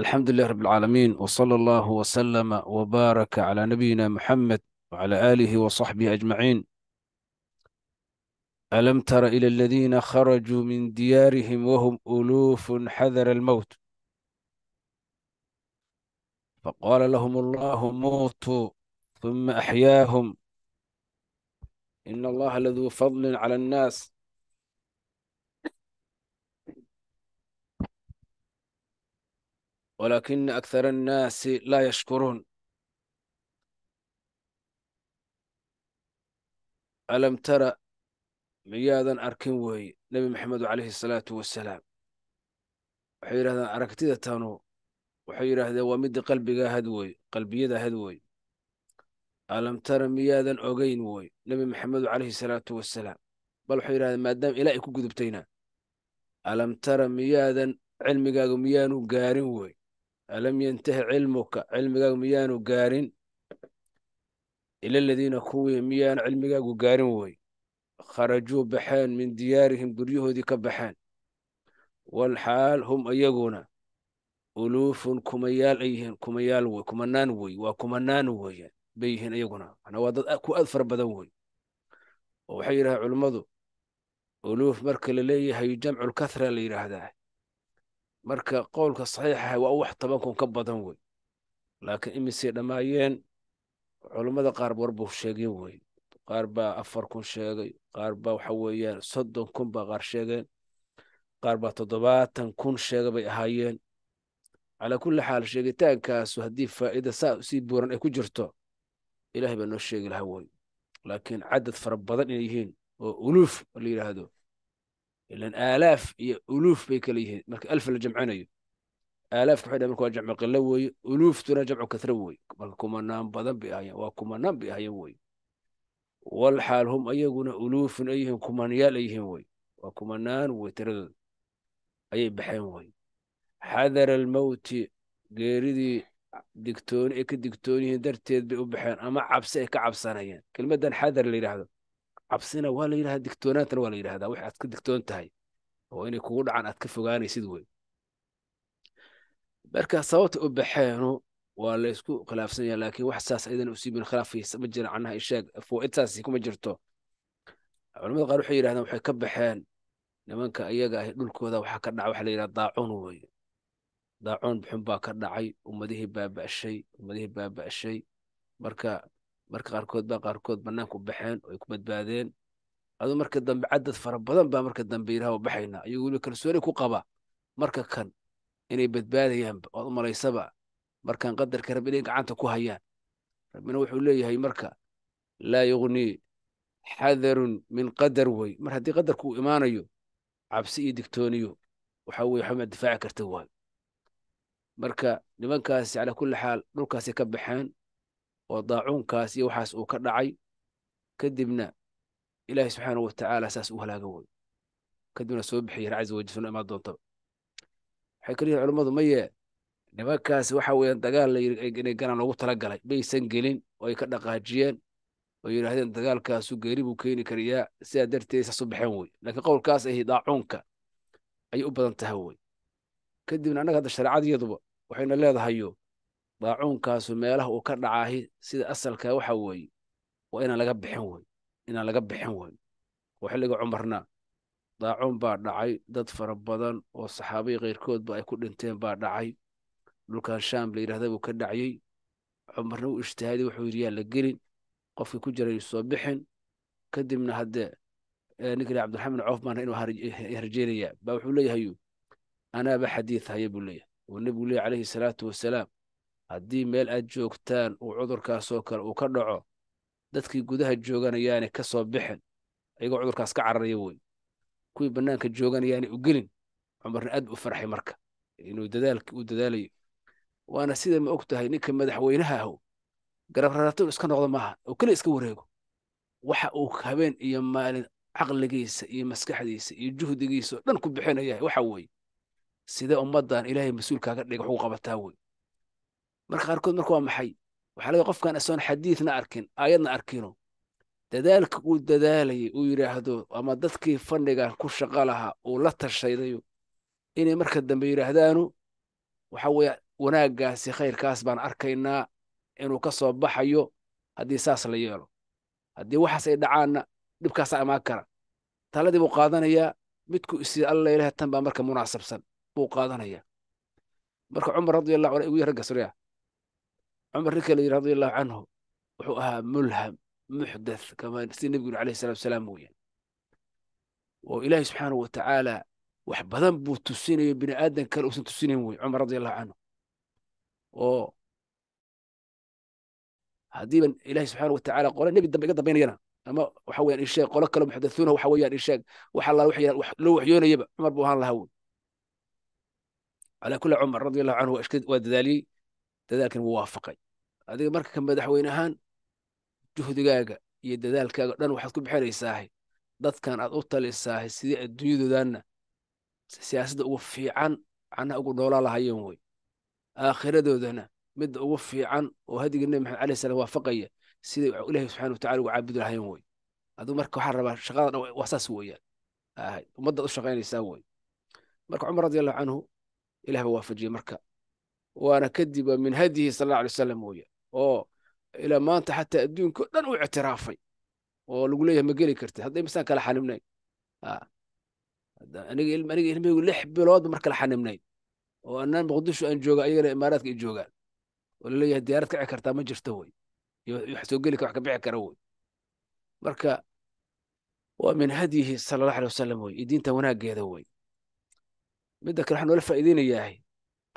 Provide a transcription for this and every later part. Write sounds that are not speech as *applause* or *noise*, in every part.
الحمد لله رب العالمين وصلى الله وسلم وبارك على نبينا محمد وعلى آله وصحبه أجمعين ألم تر إلى الذين خرجوا من ديارهم وهم ألوف حذر الموت فقال لهم الله موتوا ثم أحياهم إن الله لذو فضل على الناس walakina akthara annaasi laa yashkuruun alam tara miyaadan arkin weeye nebi maxamedu calayhi asalaatu wasalaam waxay yidhahdeen aragtida tanu waxay yidhaahdeen waa midda qalbiga had weye qalbiyada had weye alam tara miyaadan ogeyn weye nebi maxamedu calayhi salaatu wasalaam bal waxay yidhahdeen maadaama ilaa ay ku gudubtayna alam tara miyaadan cilmigaaga miyaanu gaarin weye alam yantahi cilmuka cilmigaagu miyaanu gaarin ila ladiina kuwii miyaanu cilmigaagu gaarin wey kharajuu baxeen min diyaarihim guryahoodii ka baxeen walxaal hum ayaguna uluufun kumayaal ay yihiin kumayaal wey kumanaan wey waa kumanaan weeyaan bay yihiin iyaguna manaa waa dad ku aad fara badan wey oo waxay yidhaha culummadu uluuf marka la leeyahay jamculkathra la yidhaahdaa marka qowlka saxiixa ah waa wax toban kun ka badan wey laakiin imisay dhammaayeen culummada qaar war buu sheegeen wey qaar baa afar kun sheegay qaar baa waxa weeyaan soddon kun baa qaar sheegeen qaar baa toddobaatan kun sheega bay ahaayeen calaa kulli xaal sheegitaankaasu haddii faa'iida saa sii buuran ay ku jirto ilaahay baa noo sheegi lahaa wey laakiin cadad fara badan inay yihiin oo uluuf la yidhaahdo ilan aalaaf iyo uluuf bay kala yihiin marka alfa la jamcinayo aalaafka waxay dhahan marka waa jamcu qilo weeye uluuftuna jamcu kathro weeye marka kumanaan badan bay ahayeen waa kumanaan bay ahayeen weeye walxaal hum ayaguna uluufun ay yihiin kumanyaal ay yihiin weeye waa kumanaan wey tiradooda ayay baxeen weeye xadara almowti geeridii digtooni ay ka digtoon yihiin darteed bay u baxeen ama cabsi ay ka cabsanayeen kelmaddan xadar la yidhaahdo cabsina waa la yidhahda digtoonaantana waa la yidhahdaa wix aad ka digtoon tahay oo inay kugu dhacaan aad ka fogaanaysid wey marka sababta u baxeenu waa la isku khilaafsanyaa laakiin wax saas ayadana usiibin khilaafaysa ma jira canaha ishaag foo kuma jirto culamada qaar waxay yidhahdaan waxay ka baxeen nimanka ayaga ah dhulkooda waxaa ka dhaca waxa la yidhahda daacun weye daacuun bixun baa ka dhacay ummadihii baaba'shay ummadihii baaba'shay marka marka qaarkood baa qaarkood banaanku baxeen oay ku badbaadeen aduu marka dambe cadad fara badan baa marka dambe yiraha baxayna ayuu weliba kalsooni ku qaba marka kan inay badbaadayaanba oad u malaysaba markaan qadarka rabbi inay gacanta ku hayaan rabbina wuxuu leeyahay marka laa yugnii xadarun min qadar wey mar haddii qadarku uu imaanayo cabsi iyo digtooniyo waxa weye xuma difaaci karta waayo marka nimankaasi calaa kulli xaal dhulkaasay ka baxeen oo daacuunkaas iyo waxaas uu ka dhacay kadibna ilaahi subxaanahu watacaala saas u halaaga woy kadibna soo bixi yar caza imaan doontaba waxay kal yihin culummadu maye nimankaas waxa weyaan dagaal la yidhi inay galaan loogu tala galay maysan gelin oo ay ka dhaqaajiyeen oo yidhaahdeen dagaalkaasu geeri buu keeni karayaa sidaa darteed saas baxeen wey laakiin qowlkaas ahi daacuunka ayay u badan tahay wey kadibna annaga hadda shareecadiyaduba waxayna leedahayo daacuunkaasu meelaha uu ka dhacaahi sida asalkaa waxa weeye waa inaan laga bixin wey inaan laga bixin wey oo xilliga cumarna daacuun baa dhacay dad fara badan oo saxaabiyi keyrkoodba ay ku dhinteen baa dhacay dhulkan shaam la yidhahda buu ka dhacyey cumarna u ijtihaadi wuxuu yidhi yaa la gelin qofkii ku jiray soo bixin kadibna haddee ninka yidhi cabdiraxmaan coof maana inuu eh, harjeynayaa baa wuxuu leeyahay anaaba xadiid haya buu leeyahay oo nebigu leeyahy calayhi salaatu wasalaam haddii meel aad joogtaan uu cudurkaasoo kale uu ka dhaco dadkii gudaha joogana yaana ka soo bixin ayagoo cudurkaas ka cararaya wey kuwii bannaanka jooganayaani yaana u gelin cumarna aad u farxay marka inuu dadaalkii u dadaalayo waana sida ma og tahay ninka madaxweynaha ahu garabraraatoon iska noqdo maaha oo keliya iska wareego waxa uu habeen iyo maalin caqligiisa iyo maskaxdiisa iyo juhdigiisa oo dhan ku bixinaya waxa weeye sidee ummaddan ilaahay mas-uulkaaga dhiga waxu qabataa wey marka qaarkood marka waa maxay waxaa laga qofkan asoon xadiidna arkin aayadna arkino dadaalka uu dadaalayay uu yidhaahdo ama dadkii fadhigan ku shaqo lahaa uu la tashaydayo inay marka dambe yidhaahdaanu waxaa weeye wanaaggaasi khayrkaas baan arkaynaa inuu ka soo baxayo haddii saas la yeelo haddii waxaas ay dhacaanna dhibkaasa imaan kara taladii buu qaadanayaa midku isii alla ilaaha tan baa marka munaasabsan buu qaadanayaa marka cumar radiallahu anhu igu yaragga suryaa cumar nin kale radi allahu canhu wuxuu ahaa mulham muxdath si nebigu aleh salatusalaam mooyaan oo ilaahi subxaanahu watacaala wax badan buu tusinayo bini aadan kale uusan tusinayn wey cumar radi allahu canhu oo haddiiba ilahi subxaana watacaala qole nebi dambe iga dambaynayana ama waxa weyaan isheeg qolo kale muxdathuuna waxa weyaan isheeg wax alla loo waxyoonayaba cumar buu ahaan lahaa wey calaa kulli cumar radi allahu canhu waa dadaaliyey dadaalkan wuu waafaqay adiga marka ka madaxweyne ahaan juhdigaaga iyo dadaalkaaga dhan waxaad ku bixinaysaah dadkan aad u talisaahay sidii adduunyadoodanna siyaasadda ugu fiican canaha ugu noolaa lahayeen wey aakhiradoodana midda ugu fiican oo hadiga nebi maxamed alayh salaam waafaqaya siday ilaahi subxana watacala ugu caabudi lahayeen wey aduu marka waxaa rabaa shaqada dhan waa saas weeyaan ummaddaad u shaqaynaysaa wey marka cumar radiallahu canhu ilah baa waafajiyey marka waana kadib min hadihi sal alla lay wasalam mooya oo ilaa maanta xataa adduunka o dhan u ictiraafay oo lagu leeyahay ma geli karti hadday masaan kala xanibnayn aniga ilmahaygu lix biloodba mar kala xanibnayn oo annaan muqdisho aan jooga ayagana imaaraadka ay joogaan oo laleeyahay diyaarad kaci kartaa ma jirto wey wax soo geli kara wax ka bixi kara wey marka waa min hadihi sala allah alay wasalam wey iyo diinta wanaaggeeda wey midda kale waxaan noola faa'iideynayahay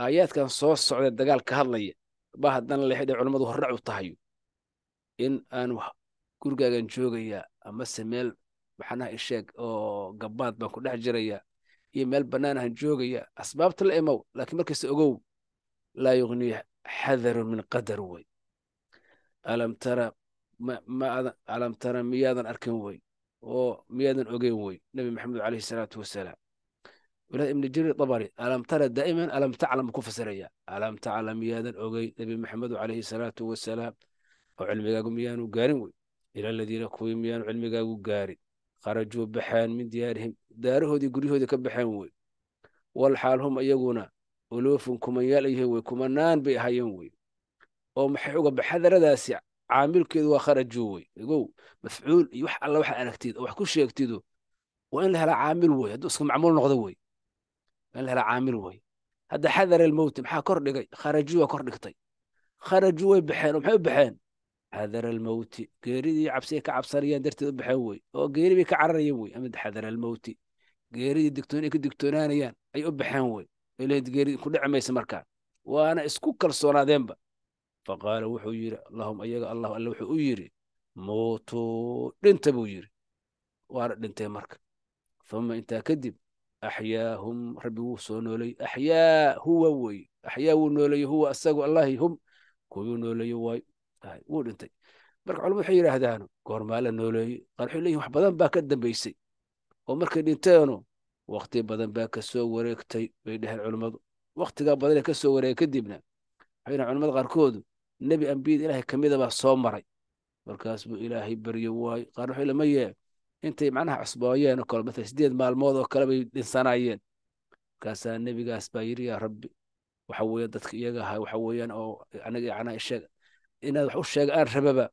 aayaadkan soo socdee dagaal ka hadlaya ba haddana leexda culammadu u tahayo in aan gurigaagan joogayaa amase meel maxanaha isheeg oo gabaad baan ku dhex jirayaa iyo meel bannaan aan joogayaa asbaabta la imow laakiin markayse ogow laa yugnii xadarun min qadar wey alam tara miyaadan arkin wey oo miyaadan ogeyn wey nebi maxamed caleyhi salaatu wasalaam ibn jarir abari alam tara daa'iman alam taclam ku fasiraya alam taclam miyaadan ogeyn nebi maxamedu calayhi salaatu wasalaam oo cilmigaagu miyaanu gaarin wey ila aladiina kuwii miyaanu cilmigaagu gaarin kharajuu baxeen min diyaarihim daarahoodii guryahoodii ka baxeen wey walxaal hum iyaguna uluufun kumanyaal ayhe wey kumanaan bay ahayeen wey oo maxay uga baxadaradaasi caamilkeedu waa kharajuu wey igow mafcuul iyo wax alla waxaad aragtid oo wax ku sheegtidu waa in la helaa caamil wey hadduu isku macmuul noqdo wey in la caamil wey hadda xadar almowti maxaa kordhigay kharaju waa kordhigtay kharaju way baxeen oo maxay u baxeen xadar almowti geeridii cabsiya ka cabsanayaan darteed u baxeen wey oo geeri bay ka cararayeen wey ama xadar almowti geeridii digtoon ka digtoonaanayaan ay u baxeen wey ilayd geeri ku dhici maysa markaa waana isku kalsoonaadeenba faqaala wuxuu yidhi allahum ayaga allah alle wuxuu u yidhi muutuu dhinta buu yidhi waana dhintay marka uma intaa kadib axyaahum rabbi wuu soo nooleeye axyaa huwa weye axyaa wuu nooleeye huwa asagu allahi hum kuwuu nooleeye waayo wuu dhintay marka culamadu waxay yidhaahdaan goormaa la nooleeye qaar waxay leeyihin wax badan baa ka dambaysay oo markay dhinteenu wakhti badan baa kasoo wareegtay bay dheheen culummadu wakhtigaa badanee ka soo wareegay kadibna waxay dhahan culamada qaarkoodu nebi ambiyada ilaahay ka midabaa soo maray markaas buu ilaahay baryo waayo qaar waxay lemayee intay macnaha cusbooyeen oo kale matala sideed maalmood oo kale bay dhinsanaayeen markaasaa nebigaas baa yidhi yaa rabbi waxa weeye dadka iyaga ahaa waxa weeyaan oo aniga yacnaa sheeg inaad wax u sheega aan rababa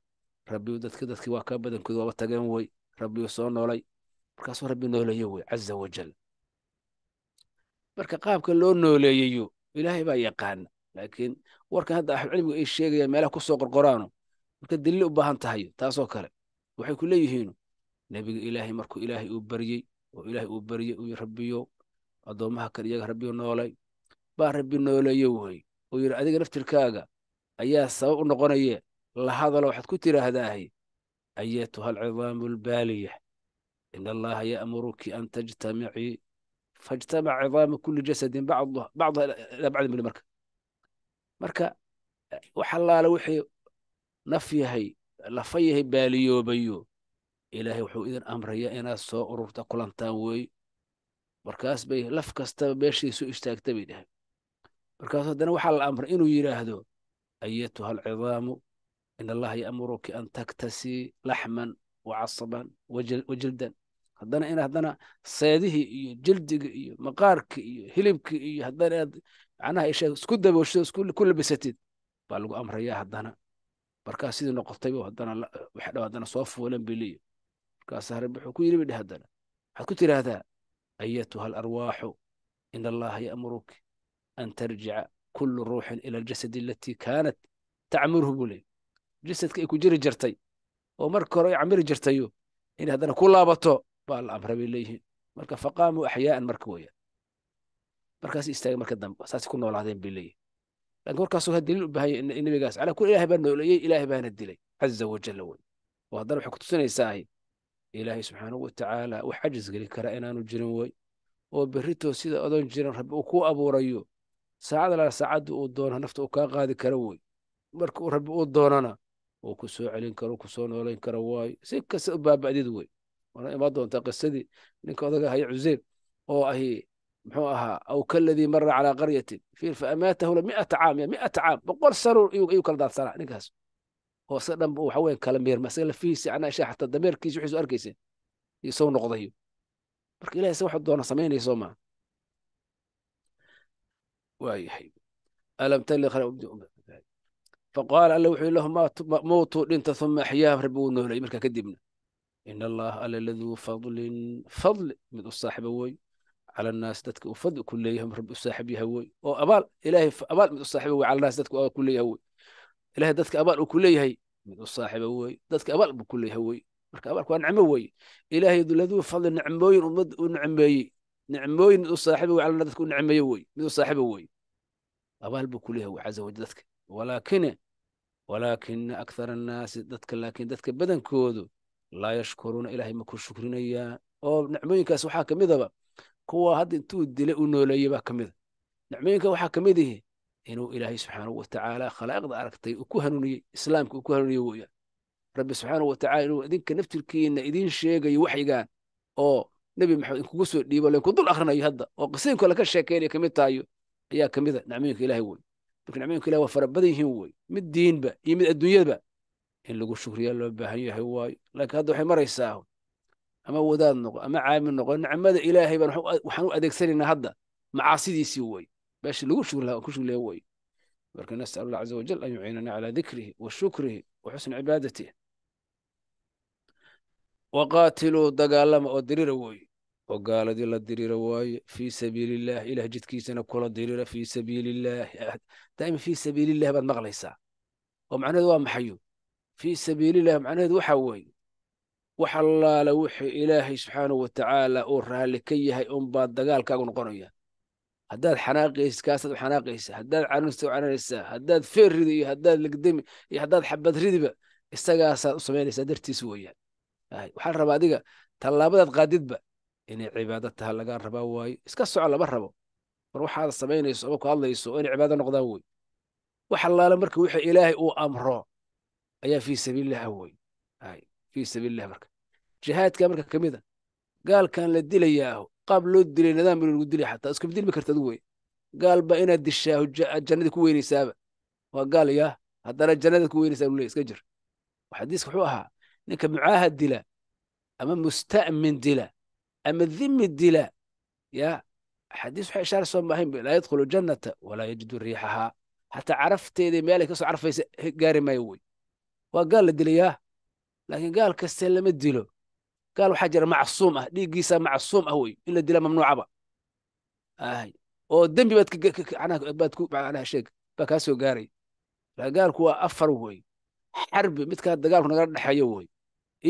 rabbiyu dadka dadkii waa kaa badankood waaba tageen wey rabbiyu soo noolay markaasuu rabbi nooleeyo wey caza wajal marka qaabka loo nooleeyayo ilaahay baa yaqaana laakiin warkan hadda ahlucilmigu ay sheegayaan meelaha kusoo qorqoraano marka daliil u baahan tahayo taasoo kale waxay ku leeyihiinu nebiga ilaahay markuu ilaahay uu baryey oo ilaahay uu baryey uu rabbiyo addoommaha kale iyaga rabbi noolay baa rabbi nooleeye wey oo yidhi adiga naftirkaaga ayaa sabab u noqonaye la hadalo waxaad ku tidhaahdaahe ayatuha alcidaamu albaaliya ina allaha ya'muruki an tajtamicii fajtamac cidaama kulli jasadin bacduha ilaa bacdin buli marka marka eh, wax allaale wixii naf yahay lafa yahay baaliyoobayo ilaahay wuxuu idin amraya inaad soo ururta kulantaan weeye markaas bay laf kastaba meeshiisu istaagta bay dhahay markaas haddana waxaa la amray inuu yidhaahdo ayatuha alcidaamu in allaha ya'muruki an taktasii laxman wacasaban wajildan haddana in haddana seedihii iyo jildiga iyo maqaarkii iyo hilibkii iyo haddana inaad macnaha isha isku dabooshto isku labisatid baa lagu amrayaa haddana markaas sidii noqotayba haddana waxdhaw haddana soo fuulan biliyo markaas harib wuxuu ku yidhi bidhi haddana waxaad ku tidhaahdaa ayatuha alarwaaxu in allaha ya'muruk an tarjica kullu ruuxin ila aljasadi alatii kaanat tacmurhu buu leeyay jasadka ay ku jiri jirtay oo marka hore ay camiri jirtayo inay haddana ku laabato baa la amra bay leeyihiin marka faqaamuu axyaa'an marka weeyaan markaas istaaga marka dambe saas ku noolaadeen bay leeyihin laakiin warkaasoo ha daliil u baahaya nabigaas calaa kul ilaahay baa nooleeyey ilaahay baana dilay caza wajalla wey oo haddana waxay ku tusinaysaa ahi ilaahay subxaanahu watacaala wax cajis geli karaa inaanu jirin wey oo berritoo sida odan jiran rabbi uu kuu abuurayo saacad laa saacadda uu doono nafta uu kaa qaadi kara wey marka uu rabbi uu doonana uu ku soo celin karo ku soo noolayn kara waayo si kasta u baaba'did wey waana imaan doontaa qisadii ninka odaga ahaya cuseyr oo ahi muxuu ahaa aw kaladii marra calaa qaryatin fiir fa amaatahu la mi'ata caam ya mi'ata caam boqol sano ayuu kala daadsanaa ninkaas oo se dhanba waxa weeye kala meerma isaga lafihiisa xataa dameerkiisa wixiisu arkaysa isagu noqdayo marka ilahi se waxa doona samaynaya soo maa waayahay alam tali faqaala alla wuxuu lahu mawtuu dhinta uma axyaahum rabbi wuu nooleeyey markaa kadibna in allaha alla laduu fadlin fadli mid u saaxiba wooy cala annaasi dadka uu fadli ku leeyahay rabbi u saaxib yahay wooy oo abaal ilaahay abaal mid u saaxiba wooy cala annaasi dadka ku leeyahay wooy ilahay dadka abaal uu ku leeyahay mid u saaxiba wey dadka abaal buu ku leeyahay wey marka abaalku waa nicmo weye ilaahay laduu fadli nicmooyin ummad u nicmeeyey nicmooyin mid u saaxiba wey allana dadka u nicmeeyo wey mid u saaxiba wey abaal buu ku leeyahay caza wajal dadka walaakine walaakina akthara annaasi dadka laakiin dadka badankoodu laa yashkuruuna ilaahay ma ku shukrinayaa oo nicmooyinkaas waxaa ka midaba kuwa hadda intuu dilay u nooleeyey baa ka mida nicmooyinka waxaa ka mid ihi inuu ilaahay subxaanahu watacaala khalaaqda aragtay uu ku hanuuniyey islaamka uu ku hanuuniye weyaan rabbi subxaanahu watacala inuu idinka naftirkiina idiin sheegayo waxyigaan oo nebi maxamed inkugu soo dhiibo laynku dul akhrinayo hadda oo qisooyinka laka sheekeynayo ka mid taayo ayaa kamid a nacmooyinka ilahay wey marka nacmooyinka ilahi waa fara badan yihiin wey mid diinba iyo mid adduunyadba in lagu shukriya loo baahan yahay waayo laakiin hadda waxay maraysaa ama wadaad noqon ama caami noqon nicmada ilaahay baan waxaan u adeegsanaynaa hadda macaasidiisii wey باش لو شو لها كل شو وي ولكن نسأل الله عز وجل أن يعيننا على ذكره وشكره وحسن عبادته وقاتلوا دقالما ودرير وي وقال دي الله الدرير واي في سبيل الله إله جد كيسنا كل الدرير في سبيل الله دائما في سبيل الله بعد مغليسا ومعنى ذو محيو في سبيل الله معنى ذو حوي وحلا لوح إلهي سبحانه وتعالى أورها لكي هي بعد دقال كأقول قرية haddaad xanaaqaysid kaasaad xanaaqaysa haddaad canusta u haddaad feer ridi iyo haddaad legdemi iyo haddaad xabad ridiba isagaasaad u samaynaysaa dartiis weeyaan waxaan rabaa adiga tallaabadaad qaadidba inay cibaado taha lagaa rabaa waayo iska soco lama rabo mar waxaad samaynayso ama ku hadlayso inay cibaado noqdaan wey wax allaala marka wixii ilaahay uu amro ayaa fii sabiililah wey fii sabiililah marka jihaadka marka ka mida gaalkan la dilayaaho qaab loo dilay nidaam in lagu dilay xataa isku bedilmi karta adigu weye gaalba inaad dishaa jannadii ku weynaysaaba waa gaal yaa haddana jannada ku weynaysaa ule iska jir xadiiska wuxuu ahaa ninka mucaahad dila ama musta'min dila ama dhimi dila ya xadiis waxay ishaara soo maahayn laa yadkhulu jannata walaa yajidu riixahaa xataa carafteedii meelay ka soo gaari maayo wey waa gaal la dilayaa laakiin gaal kaste lama dilo gaal waxaa jira macsuum ah dhiiggiisa macsuum ah wey in la dila mamnuucaba oo dembi baa kaa soo gaaray gaalku waa afar wey xarbi midkaa dagaalku nagala dhexeeyo wey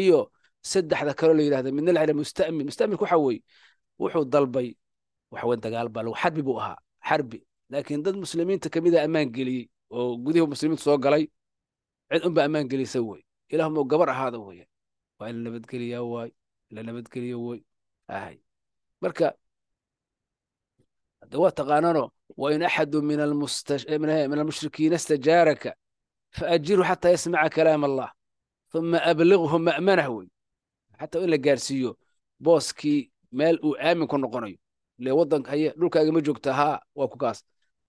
iyo saddexda kaloo la yidhahda midna la yidhahda musta'min musta'minku waxa weeye wuxuu dalbay waxaweyn dagaal baa lagu xarbi buu ahaa xarbi laakiin dad muslimiinta ka mida ammaan geliyey oo gudihi muslimiintu soo galay cid unbaa ammaan gelisay wey ilaahuma gabar ahaada weeyaan waa in la nabadgeliyaa waay la nabadgeliyo way ahay marka hadda waa taqaanano wain axadu min almushrikiina istajaaraka faajirhu xataa yasmaca kalaam allah uma ablighu ma'manah wey xataa in la gaarsiiyo booskii meel uu aamin ku noqonayo ile waddanka haye dhulkaaga ma joogta haa waa ku kaas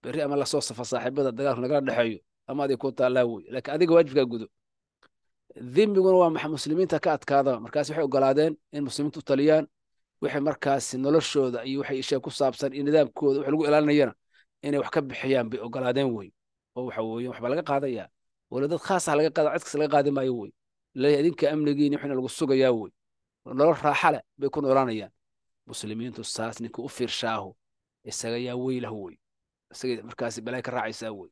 berri ama lasoo safa saaxiibada dagaalku nagala dhexeeyo ama aday ku taallaa wey laakiin adiga waajibkaa gudo dembiguna waa maxa muslimiinta ka adkaada markaas waxay ogolaadeen in muslimiinta u taliyaan wixii markaas noloshooda iyo waxay ishee ku saabsan iyo nidaamkooda wax lagu ilaalinayana inay wax ka bixiyaan bay ogolaadeen wey oo waxa weeye waxbaa laga qaadaya wala dad khaasa ah laga qaada cid laga qaadi maayo wey leeyahay idinka amnigiin waxina lagu sugayaa wey nolol raaxa leh bay ku noolaanayaan muslimiintu saas ninka u firshaahu isaga yaa weylah wey isaga markaas balay ka raacaysaa wey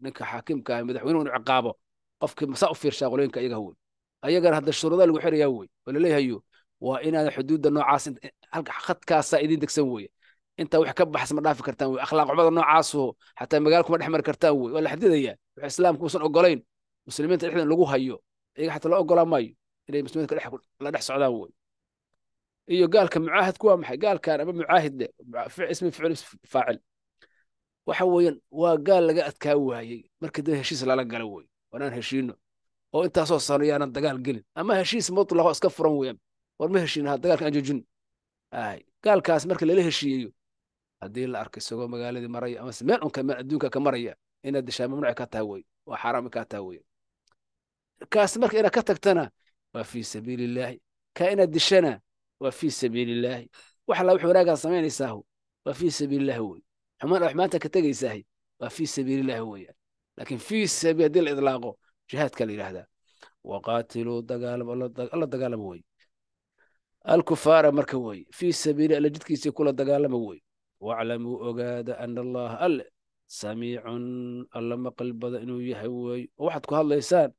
ninka xaakimka ah, madaxweynuhu inu ciqaabo qofkii masa u fiirshaa qolooyinka ayaga hawey ayagana hadda shuruudaa lagu xiraya wey oo waa inaad xuduudda noocaas khadkaasaa idin degsan weeye intaa wax ka baxas ma dhaafi kartaan wey akhlaaq xumada noocaaso xataa magaal kuma dhex mari kartaan wey waa la xadidayaa wax islaamku uusan ogolayn muslimiinta dhexdan lagu hayo ayaga xataa loo ogolaa maayo inay muslimiinta la dhex socdaan wey iyo gaalka mucaahidku waa maxay gaalkan ama mucaahid ismi ficil faacil waxa weeyaan waa gaal laga adkaa waayey markii dib heshiis lala gala wey war heshiino oo intaasoo sano yaanan dagaal gelin ama heshiis mutlaqo iska furan weeyaan war ma heshiina dagaalkan aan joojin gaalkaas marka lala heshiiyeyo haddii la arko isagoo magaaladii maraya ama meel un adduunka ka maraya inaad dishaa mamnuuci ka tahay weye waa xaaraami kaa tahay weye kaas marka inaad ka tagtana waa fii sabiili kaa inaad dishana waa fii sabiili illaahi wax alla wax waa fii sabiili illaahi xumaan wax maanta ka tegaysaahi waa fii sabiili illaahi lakiin fi sabi haddii la idlaaqo jihaadka la yidhaahdaa waqaatiluu dagaalala dagaalama wey alkufaara marka wey fii sabiili alla jidkiisii kula dagaalama wey waclamuu ogaada ana allaha alle samiicun alla maqal badan inuu yahay weeyo oo waxaad ku hadlaysaan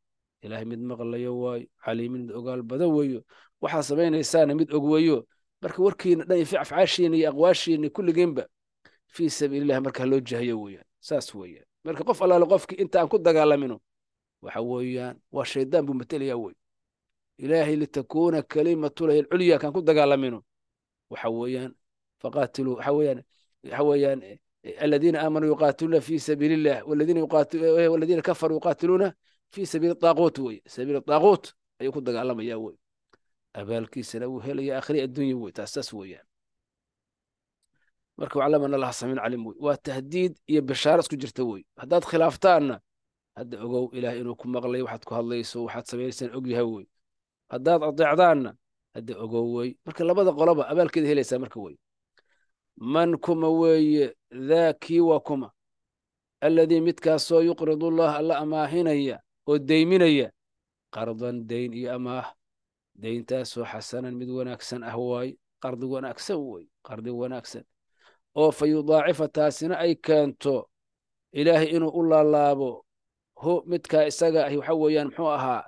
ilaahay mid maqlayo waayo caliimin mid ogaal badan weeyo waxaad samaynaysaana mid og weeyo marka warkiina dhan afcaashiina iyo aqwaashiina kulligiinba fii sabiilillahi markaa loo jahayo weeyaan saas weeyaan marka qof allaale qofkii inta aan ku dagaalamino waxa weeyaan waa shaydaan buu matelayaa wey ilaahay litakuuna kalimatulahi alculya kaan ku dagaalamino waxa weeyaan faqaatiluu waxa weeyaan waxa weeyaan aladiina aamanuu yuqaatiluuna fi eh, sabiili illah waladiina kafaruu yuqaatiluuna fi sabiili daaquut weye sabiili daaquut ayuu ku dagaalamayaa wey abaalkiisana wuu helaya akhri addunya wey taas saas weeyaan marka waclamana laha samiin calim wey waa tahdiid iyo bashaaro isku jirta wey haddaad khilaaftaanna hadda ogow ilaah inuu ku maqlay waxaad ku hadlayso waxaad samaynaysaan og yahay wey haddaad adeecdaanna hadda ogow wey marka labada qoloba abaalkeeda helaysaa marka wey man kuma weeye daa kii waa kuma alladii midkaasoo yuqridu yuqridullah alla amaahinaya oo deyminaya qardan deyn iyo amaah deyntaasoo xasanan mid wanaagsan ah waaye qardi wanaagsan wey qardi wanaagsan oo fayudaacifa taasina ay keento ilaahay inuu u laalaabo hu midkaa isaga ahi waxa weeyaan muxuu ahaa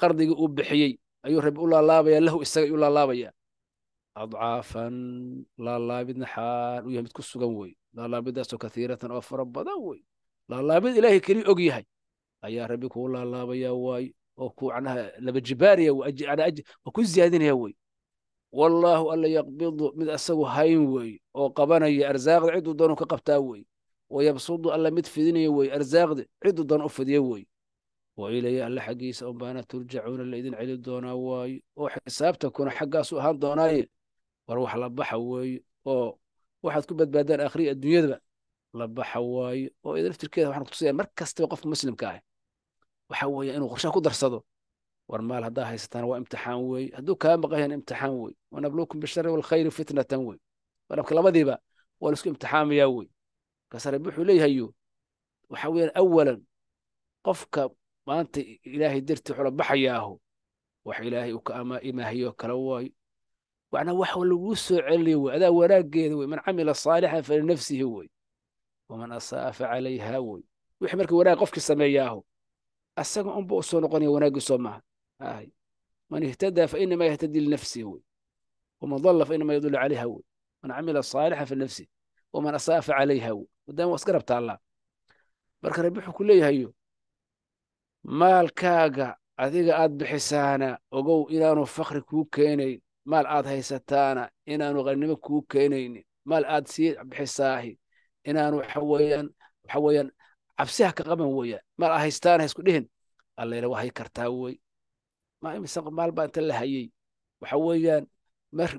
qardigii uu bixiyey ayuu rabbi u laalaabayaa lahu isaga u laalaabaya adcaafan laalaabidna xaal u yahay mid ku sugan wey laalaabidaasoo kathiiratan oo fara badan wey laalaabid ilaahay keliya og yahay ayaa rabbi kuu laalaabaya waay oo ku macnaha laba jibaaraya ku ziyaadinaya wey wallaahu alla yaqbidu mid asagu hayn weeye oo qabanaya arsaaqda ciduu doonu ka qabtaa weeye wayabsudu alla mid fidinaya weeye arsaaqda ciduu doon u fidiya weeye wa ilaya alla xaggiisa unbaana turjacuuna laydin celi doonaa waayo oo xisaabtankuna xaggaas u ahaan doonaaye war wax la baxa weeye oo waxaad ku badbaadaan akhriya adduunyadaba la baxa waayo oo idan laftirkeeda waxaan kutusayaan mar kastaba qofka muslimka ah waxa weeye inuu qorshaha ku darsado war maal haddaa haysataan waa imtixaan wey hadduu kaa maqan yahan imtixaan wey wanabluukum bishari walkhayri fitnatan wey marabka labadiiba waa laisku imtixaamayaa wey kasare wuxuu leeyahayo waxa weeyaan awalan qofka maanta ilaahay dartii xula baxayaaho wax ilaahay uu ka imaahiyo kala waayo wana wax laguu soo celinayo wey adaa wanaaggeeda wey man camila saalixan falinafsihi wey waman asaaa facalayha wey wixii marka wanaag qofkii sameeyaahu asaga unba u soo noqonaya wanaaggiisoo maaha ahay man ihtadaa fainama yahtadi linafsihi wey waman dalla fainama yadullu calayha wey man camila saalixa finafsi waman asaa fa calayha wey maadaama waa iska rabta allah marka rabbi wuxuu ku leeyahayo maalkaaga adiga aad bixisaana ogow inaanu fakri kuu keenayn maal aad haysataana inaanu qannimo kuu keenaynin maal aad sii bixisaahi inaanu waxaweyaan waxaweyaan cabsiha ka qaban weeyaan maal aad haystaana ha isku dhihin mise maal baa inta la hayay waxa weeyaan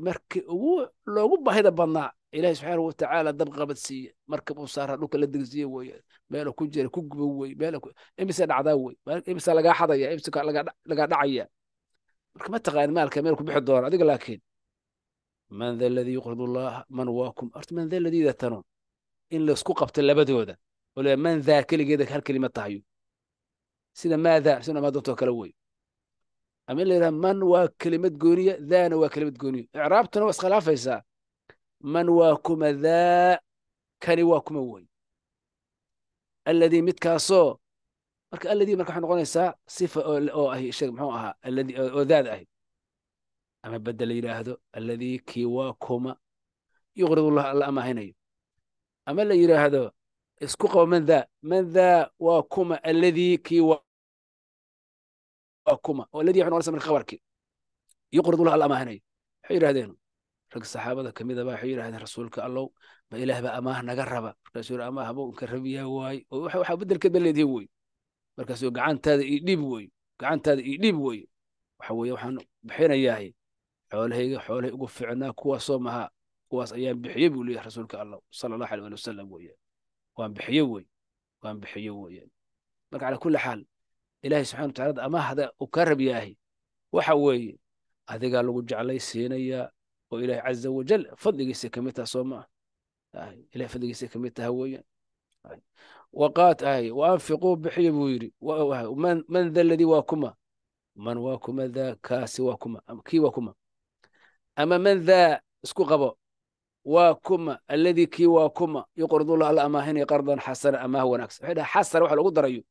markii ugu loogu baahida badnaa ilaahay subxaana watacaala dab qabad siiye marka buusaara dhulka la degsiye weye meelu ku jira ku gubo wey imise dhacdaa wey imisa lagaa xadaya imisa lagaa dhacaya marka ma taqaan maalka meel ku bixi doona adiga laakiin man da ladii yuqridu llaha man waakum horta man da ladiida tano in laysku qabto labadooda oo man daa keligeeda hal kelima tahayo sida maadaa sida maadontoo kale wey ama in la yidhaha man waa kelimad gooniya daana waa kelimad gooniya icraabtuna waa iskhilaafaysaa man waa kuma daa kani waa kuma wey alladii midkaasoo marka alladii marka waxay noqonaysaa sifa oo ahi sheeg muxuu ahaa alladii oo daad ahi ama badda la yidhaahdo alladii kii waa kuma yuqridullah alla amaahinayo ama la yidhaahdo isku qabo man daa man daa waa kuma alladii kii waa kuma waladii yacnu alsam khabarki yuqridu lah alla waxay yidhahdeen rag saxaabada kamida baa waxay yidhahdeen rasuulka allow ma ilaah baa amaah naga raba markaasuu yidhi amaah buu inka rabiyaa waaye oo waxaa beddelkeedba leedihi wey markaasuu gacantaada ii dhiib wey gacantaada ii dhiib wey waxa weeye waxaan bixinayahay xoolahayga xoolahay ugu ficnaa kuwaasoo maha kuwaas ayaan bixiye buu leeyahay rasuulka allah sala allahu aleh wali wasalam weeyaan waan bixiye wey waan bixiye weeyaan marka cala kulli xaal ilaahay subxana watacaala amaahda uu kaa rab waxa weeye adigaa lagu jeclay siinayaa oo ilaahay caza wajal fadligiisa kamid taha soo maa ilahay fadligiisa kamid taha weeyaan waqaat ay waanfiquu bixiyo buu yidhi man da ladii waa kuma man waa kuma daa kaasi waa kuma kii waa kuma ama man daa isku qabo waa kuma alladii kii waa kuma yuqridu llah alla amaahinaya qardan xasana amaah wanaagsan waxay dhaha xasana waxa lagu darayo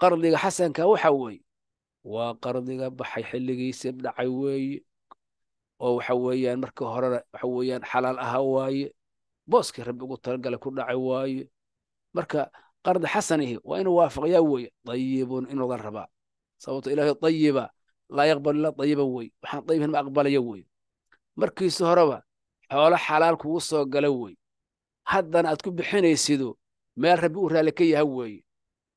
qardiga xasanka waxa weeye waa qardiga baxay xilligiisi dhacay weeye oo waxa weeyaan markii horena waxa weeyaan xalaal ahaa waaye booskii rabbi ugu talagalay ku dhacay waaye marka qardi xasanihi waa inuu waafaqyaa weeye dayibun inuu la rabaa sababto ilaahay dayiba laa yaqbalu ila dayiba wey waxaan dayibhin ma aqbalaya wey markiisi horeba xoolo xalaal kugu soo gala wey haddana aad ku bixinaysido meel rabbi uu raalli ka yahay weeye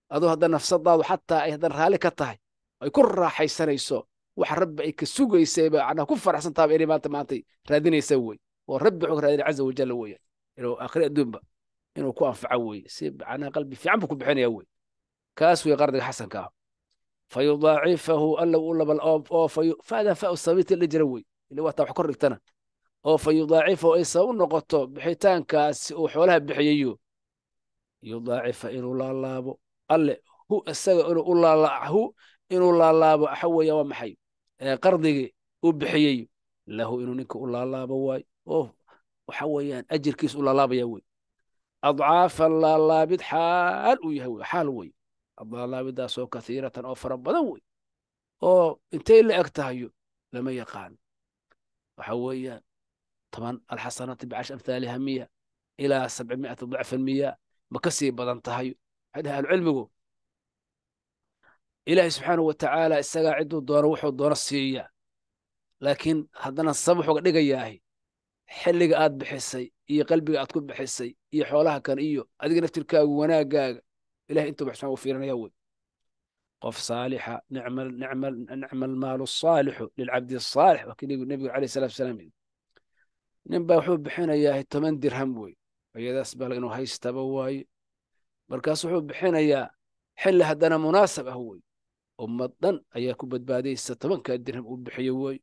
adoo hadda nafsadaadu xataa ay haddan raalli ka tahay ay ku raaxaysanayso waxa rabbi ay ka sugaysayba macnaha ku faraxsantaaba inay maanta maantay raadinaysa weeye oo rabbi xog raadina caza wajalla weeye inuu aakhiri adduunba inuu ku anfaco weeye si macnaha qalbi fiican buu ku bixinaya weeye kaas weeye qardiga xasanka ah fayudaacifahu allow u labal oo fada fa'u sabiita la jira weeye ilaa waa taa wax kor dhigtana oo fa yudaacifahu ay sabab u noqoto bixitaankaasi uu xoolaha bixiyayo yudaacifa inuu laalaabo alle hu isaga hu inuu laalaabo waxa weya waa maxay qardigii uu bixiyey lahu inuu ninka u laalaabo waayo oo waxa weeyaan ajirkiis u laalaabaya wey adcaafa laalaabid xaal uu yahay wey xaal wey laalaabidaasoo kathiiratan oo fara badan wey oo intay la eg tahayo lama yaqaano waxa weeyaan toban alxasanati bicash amthaaliha miya ilaa sabcimi'ati dacfan miya ma ka sii badan tahayo ahlucilmigu ilaahay subxaanau wa tacaala isagaa cidduu doono wuxuu doono siiya laakiin haddana sabab wuxuuga dhigayaahi xilliga aad bixisay iyo qalbiga aad ku bixisay iyo xoolaha kan iyo adiga naftirkaagu wanaaggaaga ilahay intuu baxsan u fiirinaya wey qof saalixa nicma almaalu saalixu lilcabdi asaalix waa kii nebigu alayh salatu salaam nin baa wuxuu bixinayaa toban dirham wey ayadaas bal inuu haystaba waaye markaas wuxuu bixinayaa xilli haddana munaasab ah wey ummad dhan ayaa ku badbaadaysa tobankaa dirham uu bixiyo wey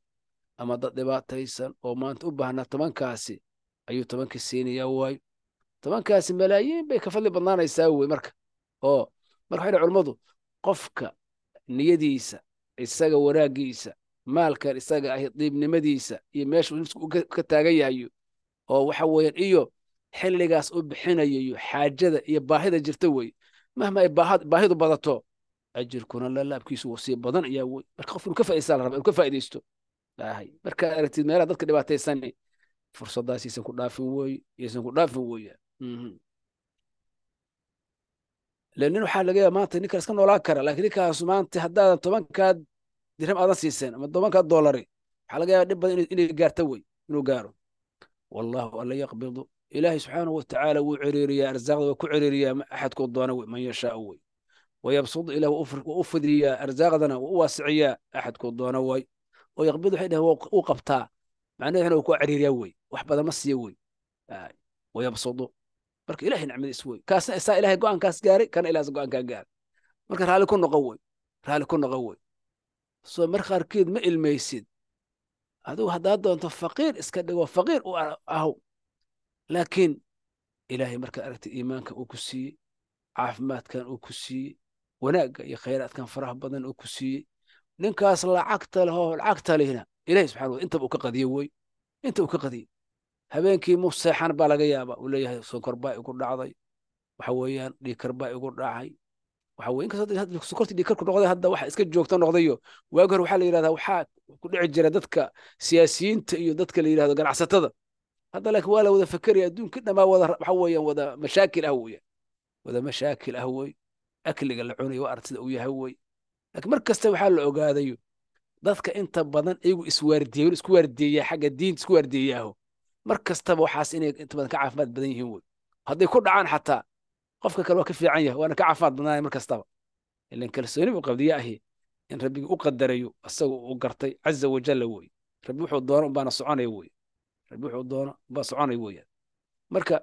ama dad dhibaataysan oo maanta u baahnaa tobankaasi ayuu tobanka siinayaa waayo tobankaasi malaayiin bay ka fadli badnaanaysaa wey marka oo marka waxay culummadu qofka niyadiisa isaga wanaaggiisa maalkan isaga ahi diibnimadiisa iyo meesha uu ka taagan yahayo oo waxa weeyaan iyo xilligaas u bixinayayo xaajada iyo baahida jirta wey mahma ay baahidu badato ajirkuna lalaabkiisu wuu sii badan ayaa wey marka qof inuu ka faa'idaystaa la rabaa inuu ka faa'iidaysto laahay marka aragtid meelaha dadka dhibaataysan fursaddaas ku dhaafin wey yaysan ku dhaafin weeyaan mhm. lenin waxaa laga yaaba maanta ninkaan iska noolaan kara laakiin ninkaas maanta haddaadan tobankaad dirham adan siiseen ama tobankaad doolari waxaa laga yaaba dhib badan inay gaarta wey inuu gaaro wallahu alla yaqbidu ilaahay subxaana watacaala wuu ciriiriyaa arsaaqda waa ku ciriiriyaa axadkuu doona man yashaau wey wayabsud ilah waa u fidiyaa arsaaqdana waa u waasiciyaa axadkuu doona way oo yaqbid waxay dhah u qabtaa macnaheena waa ku ciriiriyaa wey wax badan ma siiya wey wayabsudu marka ilahay nicmadiis wey kaasna isaa ilahay go'aankaas gaaray kana ilaas go'aankaa gaaray marka raalli ku noqo wey raalli ku noqon wey soo mar qaarkeed ma ilmaysid adugu haddaad doonto faqiir iska dhigo faqiir u ah, ahow laakiin ilaahay markaad aragtay iimaankan uu ku siiyey caafimaadkan uu ku siiyey wanaagga iyo khayraadkan faraha badan uu ku siiyey ninkaas lacagta leho lacagta lehna ilahi subxana wa intaba uu ka qadiyo wey inta uu ka qadiye habeenkii mu seexan baa laga yaabaa uu leeyahay sonkor baa igu dhacday waxa weeyaan dhiikar baa igu dhacay waxa weye inkastoo sokortii dhiikarku noqday hadda waxa iska joogta noqdayo waagi hore waxaa la yidhahdaa waxaa ku dhici jira dadka siyaasiyiinta iyo dadka la yidhahdo ganacsatada hadda laakiin waa la wada fakeraya adduunka dhamaa wada waxa weeyaan wada mashaakil ah weeyaan wada mashaakil ah wey akliga la cunayo waa arag sida uu yahay wey laakiin mar kasta waxaa la ogaadayo dadka inta badan iyagu iswaardiyeeyo isku waardiyeeyaa xagga diinta isku waardiyeeyaaho mar kastaba waxaas inay inta badan ka caafimaad badan yihiin wey hadday ku dhacaan xataa qofka kale waa ka fiican yahay waana ka caafimaad badnaanaya mar kastaba ilan kalsooni buu qabdiya ahi in rabbigii u qadarayo asaga uu gartay caza wajalla wey rabbi wuxuu rabbi wuxuu doono baa soconay weyaan marka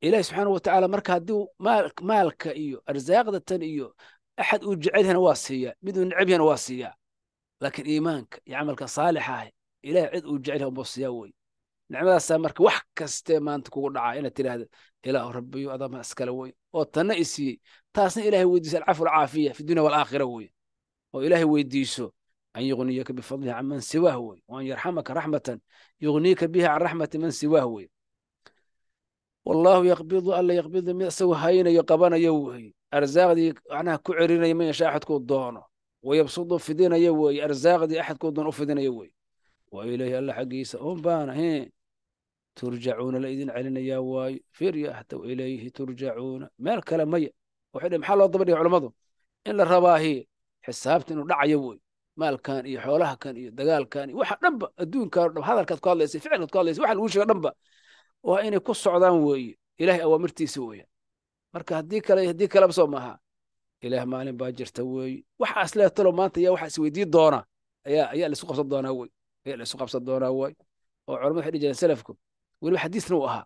ilahi subxaana wa marka haddii maalka iyo arsaaqda tan iyo axad uu jecelyahana waa siiyaa miduu uu necabyahana waa siiyaa laakiin iimaanka iyo camalka saalixa ah ilahi cid uu jecelyaha unbuu siiyaa wey nicmadaasaa marka wax kastee maanta kugu dhacaa inaad tiraahda ilaah rabbiyo adama iskale wey oo tanna i siiyey taasna ilahay weydiisa alcafu alcaafiya fi dunya waalaakhira wey oo ilaahay weydiiso أن يغنيك بفضله من سواه وأن يرحمك رحمة يغنيك بها عن رحمة من سواه والله يقبض ألا يقبض مأسو هاينا يقبانا يوهي أرزاق دي أنا كعرين من يشاء أحد كودانا ويبسط في دين يوهي أرزاق دي أحد كودون في دين يوهي وإليه الله حقيسة أم بانا هين ترجعون لإذن علينا يا واي فيريا حتى وإليه ترجعون ما الكلام مية وحين محل الضبري علماء إلا الرباهي حسابتن ودع يوهي maalkan iyo xoolahakan iyo dagaalkan iyo waxa dhanba adduunkan dhab hadalkaad ku hadlaysay ficilkaad ku hadlaysay waxa lagu sheega dhanba waa inay ku socdaan weeye ilaahay awaamirtiisa weeyaan marka haddii kale haddii kaleba soo maaha ilaah maalin baa jirta weeye waxaas leetalo maanta ayaa waxa isweydii doona ayaa ayaa laisu qabsan doonaa wey ayaa laisu qabsan doonaa wey oo culamadu waxay dhihi jireen salafku weliba xadiisna uu ahaa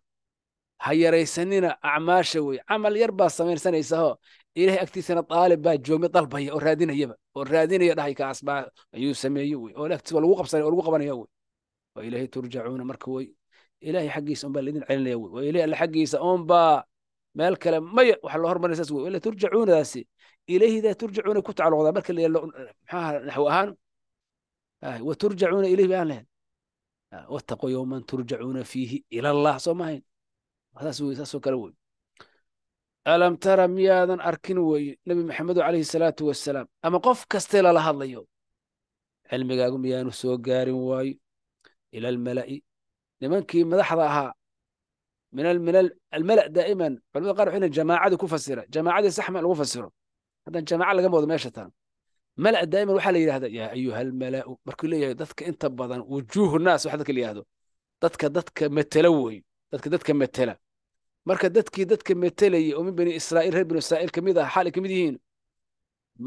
ha yaraysanina acmaasha weeye camal yar baa samaynsanaysaho إلهي أكتسنا طالب بعد جومي طلب هي أرادين هي أرادين هي راح يكاس بع أيو سمي أيو ولا أكتس ولا وقف صار ولا وقف يوي وإلهي ترجعون مركوي إلهي حق يسون بع لين العين يوي وإلهي اللي حق يسون بع ما الكلام ما وحلو هرب الناس يسوي إلهي ترجعون راسي إلهي إذا ترجعون كنت على غضب مركل اللي ها نحو آه وترجعون إليه آه، بأهان واتقوا يوما ترجعون فيه إلى الله سماهين هذا سوي هذا كروي ألم ترى ميادا أركن وي نبي محمد عليه الصلاة والسلام أما قف كستيل لها الله علمي قاقوا ميانو سوقاري واي إلى الملأ لمن كي مدحضها من من الملأ دائما فالمدى قالوا حين الجماعة دي كفسرة جماعة دي سحمة الوفسرة هذا الجماعة اللي قموا دماشة ملأ دائما وحالي إلى هذا يا أيها الملأ بركوا لي دتك أنت بضان وجوه الناس وحدك اللي هذا دتك دتك متلوي دتك دتك متلوي marka dadkii dadka metelaya oo min bani israa'iil reer bani israa'iil ka mid ah xaalay ka mid yihiin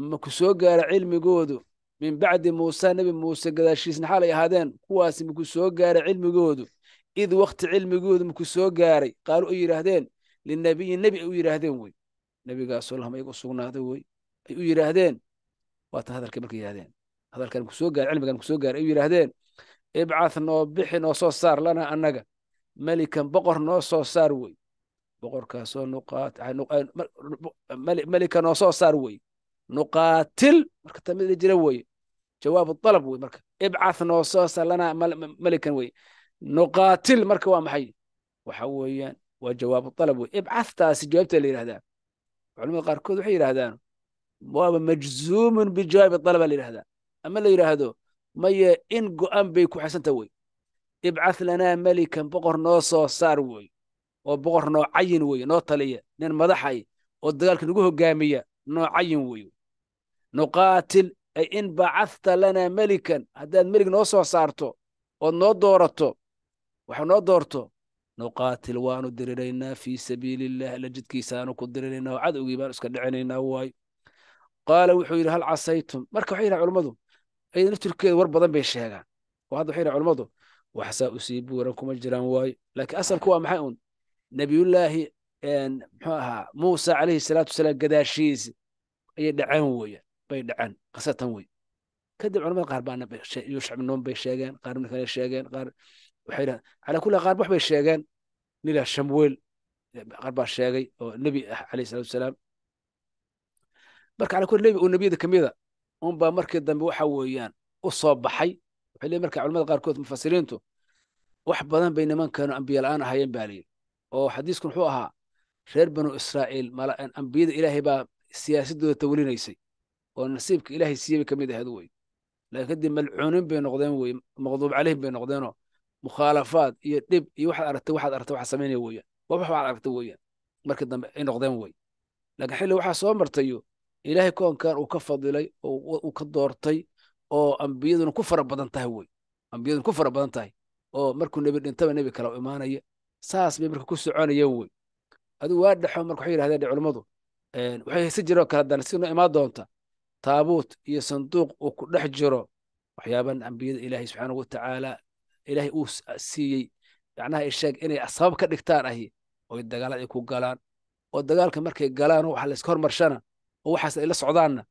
ma ku soo gaaray cilmigoodu min bacdi muusa nebi muuse gadaashiisna xaalay ahaadeen kuwaasi maku soo gaaray cilmigoodu id wakhti cilmigoodu maku soo gaaray qaalu ay yidhaahdeen linabiyin nebi ay u yidhaahdeen wey nebigaasoo laham ayaga u sugnaada wey ay u yidhaahdeen waatan hadalka markay yidhahdeen hadalkan maku soo gaara cilmigan maku soo gaaray ay u yidhaahdeen ibcath noo bixi noo soo saar lanaa annaga melikan boqor noo soo saar wey boqorkaasoo ah, ah, melika noo soo saar weye nuqaatil marka tamida jira weye jawaabu dalab wey marka ibcath noo soo saar lanaa melikan weye nuqaatil marka waa maxay waxa weeyaan waa jawaabu dalab wey ibcathtaasi jawaabta la yidhahdaa culamada qaarkood waxay yidhahdaan waaba majzuumun bijawaabi dalaba la yidhahdaa ama la yidhaahdo maye in go'an bay ku xasanta wey ibcath lanaa melikan boqor noo soo saar weye oo boqor noocayin weye noo taliya nin madaxay oo dagaalka nagu hogaamiya noocayin weye nuqaatil ay in bacadta lanaa melikan haddaad melig noo soo saarto ood noo doorato waxaa noo doorto nuqaatil waanu diriraynaa fii sabiili illahi alla jidkiisaanu ku diriraynaa oo cadowgii baanu iska dhicinaynaa waayo qaala wuxuu yidhi hal casaytum marka waxay yidhahan culummadu ayada naftirkeeda war badan bay sheegaan oo hadda waxay yidhahan culummadu waxsaa usiibuuran kuma jiraan waayo laakiin asalku waa maxay uun nebiyullaahi mxuu ahaa muusa calayhi salaatu wasalaam gadaashiis ayay dhaceen weeyaan bay dhaceen qasatan wey kadib culamada qaar baana yuushacbinoon bay sheegeen qaarna kale sheegeen qaar waxay dhahan calaa kulli qaar wax sheegeen nila shamuel qaar baa sheegay oo nebi ah calayhi salaatu wasalaam marka calaa kulli nebi uu nebiyada kamida unbaa markii dambe waxa weeyaan u soo baxay waxay leeyihin marka culamada qaarkood mufasiriintu wax badan bay nimankeenu ambiya la'aan ahayeen baa layidhi oo xadiiskun wuxuu ahaa reer banu israa'iil ambiyada ilaahay baa siyaasadooda tawelinaysay oo nasiibka ilaahay siiyey bay ka mid ahayd wey laakiin kadib malcuunin bay noqdeen wey maqduub calayhim bay noqdeenoo mukhaalafaad iyo dhib iyo waxaad aragtay waxaad aragtay waxaad samaynaya weeyaan wax waxaad aragtay weeyaan markii dambe ay noqdeen wey laakiin xilli waxaa soo martayo ilaahay koonkan uu ka fadilay oo uu ka doortay oo ambiyaduna ku fara badan tahay wey ambiyaduna ku fara badan tahay oo markuu nebi dhintaba nebi kale u imaanaya saas bay marka ku soconaya wey aduu waa dhexo marka waxay yidhahdeen culammadu waxay haysan jiroo kale dan si imaan doonta taabuut iyo sanduuq uu ku dhex jiro waxyaaban ambiyada ilaahay subxaanahu watacaala ilaahay uu siiyey macnaha isheeg inay sabab ka dhigtaan ahi oy dagaalada ay ku galaan oo dagaalka markay galaanoo wax layska hormarshana oo waxaas ay la socdaanna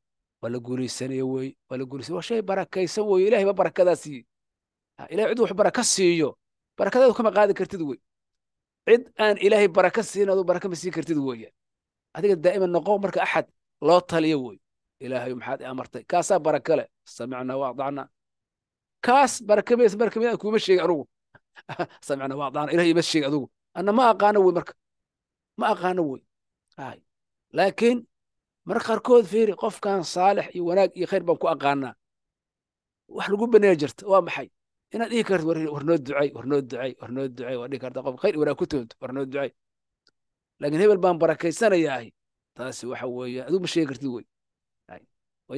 waa la guulaysanaya weye waa la guulaysanaya waa shay barakaysan weye ilahay ba barakadaas siiye ilahay ciduu wax baraka siiyo barakadaadu kama qaadi kartid wey cid aan ilaahay baraka siin adu baraka ma siin kartid weeyaan adiga daa'iman noqo marka axad loo taliyo wey ilaahay maxaad amartay kaasaa baraka leh *laughs* samicna waadacna kaas barakamees marka midaan kuuma sheegin anugu samicna waadacna ilahay ima sheegin adugu anna ma aqaano wey marka ma aqaano wey hay laakiin mar qaarkood fiiri qofkan saalix iyo wanaag iyo khayr baan ku aqaanaa wax lagu baneeya jirta waa maxay inaad dhihi karto warnoo ducay warnoo ducay warnoo ducay waa dhihi karta qof khayr wanaag ku toonto warnoo ducay laakiin hebel baan barakaysanayahay taasi waxa weeye adigu ma sheegi kartid wey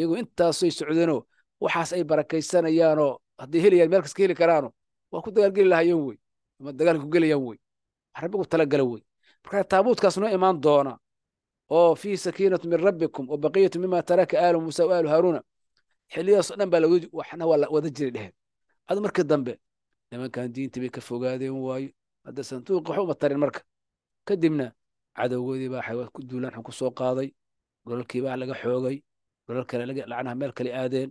iyagu intaasoy socdeenoo waxaas ay barakaysanayaanoo hadday helayaan meel kaska heli karaano waa ku dagaalgeli lahayeen wey ama dagaalka ku gelayaan wey rabbigu talagala wey marka taabuutkaas noo imaan doona oo fii sakiinatu min rabbikum wa baqiyatu mima taraka aalu muusa wa aalu haaruuna xillidaasoo dhan baa waxna waa dheheen ada marka dambe nimankan diinta bay ka fogaadeen waayo hadda sanduuq waxba tarin marka kadibna cadowgoodii baa xaywaan ku duulaan xun ku qaaday golalkii baa laga xoogay golal kale lacnaha meel kale aadeen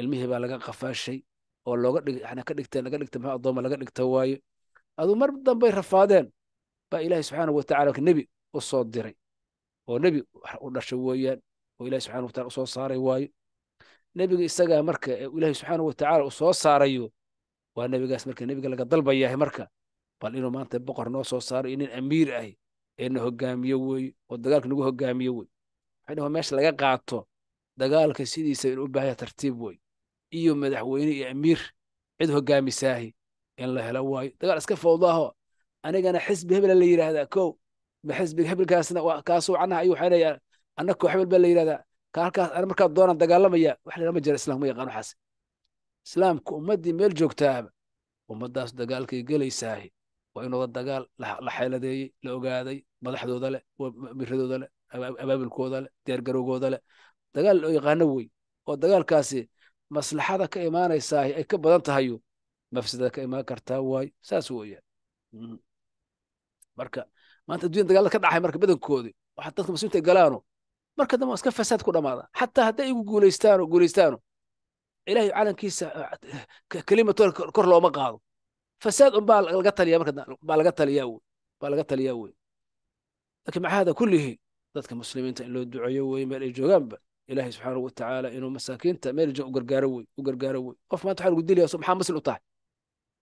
ilmihii baa laga qafaashay oo looga ka dhigteen laga dhigta maxaa addooma laga dhigta waayo aduu mar dambay rafaadeen baa ilaahi subxaanahu watacaala nebi u soo diray oo nebi u dhashay weeyaan oo ilahi subxaanahu wataala u soo saaray waayo nebiga isagaa marka ilahi subxaanahu watacaala u saarayo waa nebigaas marka nebiga laga dalbayahay marka bal inuu maanta boqor noo soo saaro iyo nin amiir ahi eena hogaamiyo wey oo dagaalka nagu hogaamiyo wey maxay dhh meesha laga qaato dagaalka sidiisa inu u baahaya tartiib wey iyo madaxweyne iyo amiir cid hogaamisaahi in la helo waayo dagaal iska fawdaaho anigana xisbi hebela la yidhaahdaa kow ma xisbiga hebelkaasna kaasuu canaha ayu waxay leeyaa anna hebel baa la yidhahdaa ka halkaas ana markaa doonaan dagaalamaya wax lama jira islaamuma yaqaan waxaas islaamka ummaddii meel joogtaaba ummadaas dagaalkay gelaysaahi waa in dagaal la xayladeeyey la ogaaday madaxdooda leh miradooda leh abaabilkooda leh diyaargarowgooda leh dagaal loo yaqaano wey oo dagaalkaasi maslaxada ka imaanaysaahi ay ka badan tahayo mafsadada ka imaan kartaa waayo saas weeyaan mm-hmm. marka maanta adduunya dagaalada ka dhacay marka badankoodi waxa dadka masliminta galaano marka dambe waa iska fasaad ku dhamaada xataa hadday igu guulaystaano guulaystaano ilahay calankiisa eh, eh, kelimatoor kor looma qaado fasaad un baa laga taliya markabaa laga taliyaa wey baa laga taliyaa wey laakiin maca hada kullihii dadka muslimiinta in loo duceeyo weye meel ay joogaanba ilaahay subxaanahu wa tacaala inuu masaakiinta meel jooga ugargaaro wey u gargaaro wey qof maanta waxaa lagu dilaya maxaa muslim u tahay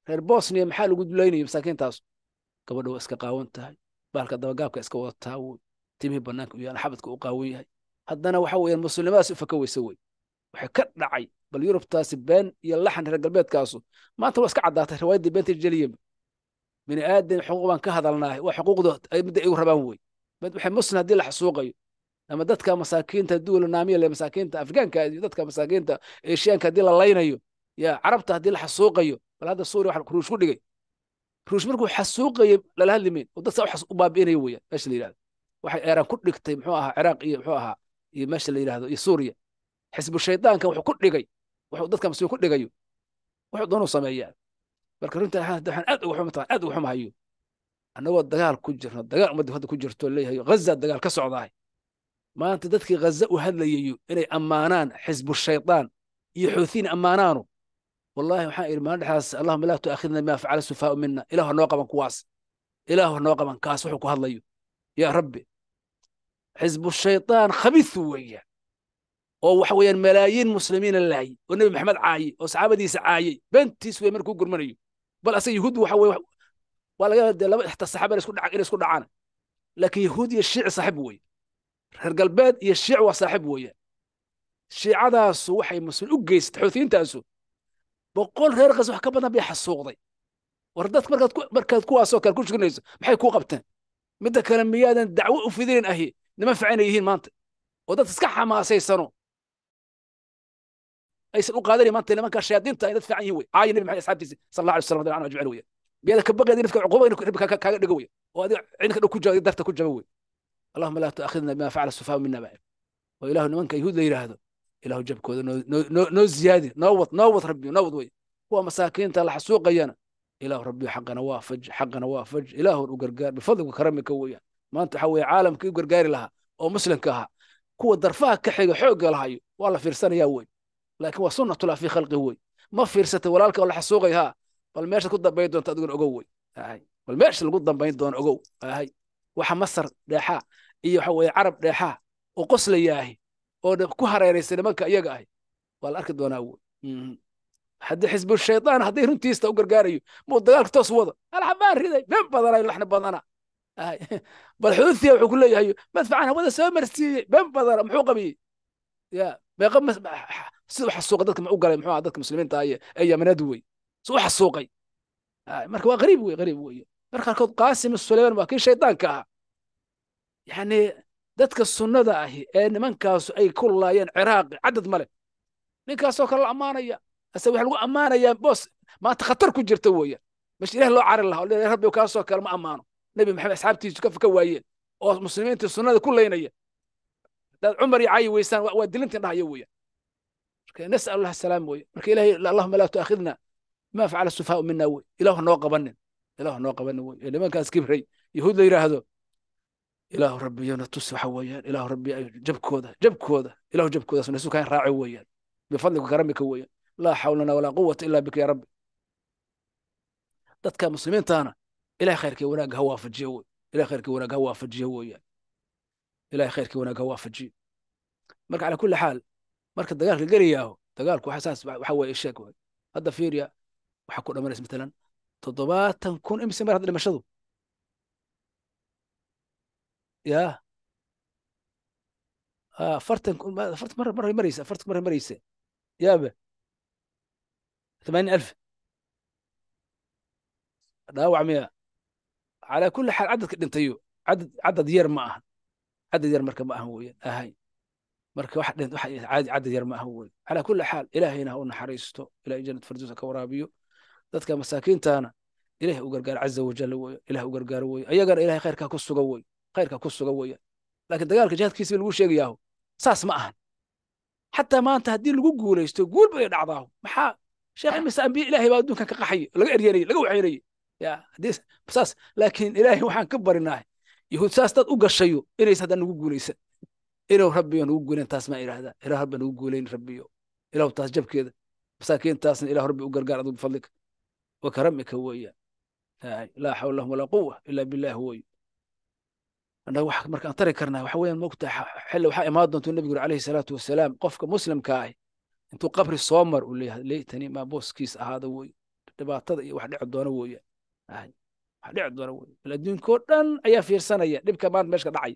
reer bosniya maxaa lagu dulaynaya masaakiintaasu gabadha waa iska qaawan tahay baalka dabagaabka iska wadataa wey timihii bannaanka u yaala xabadka u qaawan yahay haddana waxa weeyaan muslimadaasu faka weyse wey waxay ka dhacay bal yurubtaasi been iyo laxan reer galbeedkaasu maanta waa iska caddaatay riwaayaddii beenta jeliyaba bini aadan xuquuq baan ka hadalnahay waa xuquuqdooda midda igu rabaan wey waxay muslim haddii la xasuuqayo ama dadka masaakiinta duwala naamiya masaakiinta afrikaanka iyo dadka masaakiinta eshiyaanka haddii la laynayo ya carabta haddii la xasuuqayo bal hadda suuriya wax ruush ku dhigay ruush markuu xasuuqayo lala hadlimayn oo dadka u baabi'inayo weeyaan meesha la yidhahdo waxay eeraan ku dhigtay muxuu ahaa ciraaq iyo muxuu ahaa iyo meesha la yidhahdo iyo suuriya xisbu shaydaankan wuxuu ku dhigay wuxuu dadka masiib ku dhigayo wuxuu doonuu sameeyaan marka runta waxaan aad uga xumataa aad uga xumahayo annagoo dagaal ku jirno dagaal ummadda hadda ku jirto leeyahay ghaza dagaal ka socdaay maanta dadkii ghaza u hadlayayo inay ammaanaan xisbu shaydaan iyo xuuthiin ammaanaanu wallahi waxaan idhi maalin allahuma laa tu'aakhidna bima facala sufaa'u minna ilaahu noo qaban kuwaas ilaahu noo qaban kaas wuxuu ku hadlayo yaa rabbi xisbu shaydaan khabiisu weeyaan oo waxa weeyaan malaayiin muslimiina laayey oo nebi maxamed caayey oo saxaabadiisa caayey beentiis wey markuu gurmanayo bal asaga yahuud waxa weye waa laga de laba xta saxaaba isku dhaca inay isku dhacaan laakiin yahuud iyo shiici saaxib weeye reer galbeed iyo shiic waa saaxib weeyaan shiicadaasu waxay mas u geystay xoutiyiintaasu boqol reer qas wax ka badan bay xasuuqday war dadka markaad markaad kuwaasoo kale ku shukinayso maxay kuu qabteen midda kale miyaadan dacwo u fidinayn ahi nima ficaynay yihiin maanta oo dad iska xamaasaysano aysan u qaadanin maanta nimanka shayaadiinta ay dad fiican yihiin wey caayi nabi maxamed asxaabtiisa sal alay wasalam radi anhu ajmaciin weye biyaada ka baqayda cuquba inuu rabbi kaaga dhigo wey oo adiga cidinka dhow ku jaba darta ku jaba wey allahuma laa tu'akhidna bima facala sufaau mina bacib oo ilaahu nimanka yuhuud la yidhaahdo ilaahu jabkooda noo ziyaadi noo wad noo wad rabbi noo wad wey kuwa masaakiinta la xasuuqayana ilaahu rabbi xaqana waafaj xaqana waafaj ilaahun u gargaar bifadlika karamika weeyaan maanta waxa weeye caalamkii u gargaari lahaa oo muslimka ahaa kuwa darfaha ka xiga xoogga lahayo waa la fiirsanayaa wey laakiin waa sunnatullah fii khalqihi wey ma fiirsatay walaalka oo la xasuuqay haa bal meeshaad ku dambayn doonta adiguna ogow wey bal meesha lagu dambayn doono ogow ahay waxa masar dheexaa iyo waxa weeye carab dheexaa oo qoslayaahi oo ku hareeraysa nimanka iyaga ahi waa la arki doonaa wey mhm. haddii xisbul shaydaan haddii runtiista u gargaarayo muu dagaalka toos wada alxabaan riday been badanayo laxna badana *laughs* bal xuutiya wuxuu ku leeyahay madfacan hawada soo marsiiyey been badana muxuu qabiyey ya meeqa siduu xasuuqay dadka ma u galay muxuu dadka muslimiinta aye ee yamanadu wey si u xasuuqay marka waa qariib wey qariib wey mar qaarkood qaasim suleyman waa kii shaydaanka ah yani dadka sunnada ahi ee nimankaasu ay ku laayeen ciraaqi cadad male ninkaasoo kale la ammaanaya ase waxa lagu ammaanayaa boos maanta khatar ku jirta weeyaan mesh ilah loo cari lahaa oo rabbi kaasoo kale ma ammaano nebi maxamed asxaabtiisu ka faka waayeen oo muslimiintii sunnada ku laynaya hadaad cumar iyo cayi weysaan waa dilintin dhahaya weeyaan نسأل الله السلام وي إلهي اللهم لا تأخذنا ما فعل السفهاء منا وي إله نوقة بنن إله نوقة بنن وي لما كان سكبري يهود لا يراه إله ربي يونا تسوى حويان إله ربي أيو جب كودة جب كودة إله جب كودة سنسو كان راعي ويان بفضلك وكرمك ويان لا حولنا ولا قوة إلا بك يا ربي دتك مسلمين تانا إلى خيرك وانا قهوة في الجو إلى خيرك وانا قهوة في الجو إله خيرك وانا قهوة في الجو مرك على كل حال marka dagaalka gelayaao dagaalku waxasaas waxa weeye sheeg waay hadda fiiriya waxaa ku dhamanaysa matalan toddobaatan kun imse mar hadda dhimashadu ya afartan kun afartan mar mar maraysa afartan mar maraysa yaabe ثمانين ألف dhaawac miya calaa kulli xaal cadadka dhintayo cadad cadad yar ma ahan cadad yar marka ma ahan weeyaan ahayn marka caadi yar maaha wey calaa kulli xaal ilaahayna ha u naxariisto ilahay jannat farduusa ka waraabiyo dadka masaakiintana ilahay u gargaaro caza wajal wey ilahay u gargaaro wey ayagana ilahay khayrkaa ku suga wey khayrkaa ku suga weeyaan laakiin dagaalka jihaadkiisa lagu sheegayaahu saas ma ahan xataa maanta haddii lagu guulaysto guul bay dhacdaahu maxaa sheekh ah. imise ambiye ilaahay baa adduunkan ka qaxaya laga eryanayay laga wacaynayay ya saas laakiin ilaahay waxaan ka barinaah yahuud saas dad u gashayo inaysa haddaan nagu guulaysan inuu rabbiyo nugu guulen taas maa idhaahdaa ilaw rabbi nugu guuleyn rabbiyo ilaw taas jabkeeda masaakiintaasna ilaw rabbi u gargaar adug bifadlika wa karamika weeyaan laa xawla lahum walaa quwa ilaa billah weeyo annaga wax markaan tari karnaa waxa weeyaan mogtaa xilli waxaa imaan doontuu nebigu yuri alayhi salaatu wasalaam qofka muslimka ahi intuu qabri soo mar uu leeyahay leetani maa booskiis ahaada weeye dhibaatada iyo wax dhici doona weeyaan wax dhici doona weeye adduunkoo dhan ayaa fiirsanaya dhibka maanta meeshka dhacay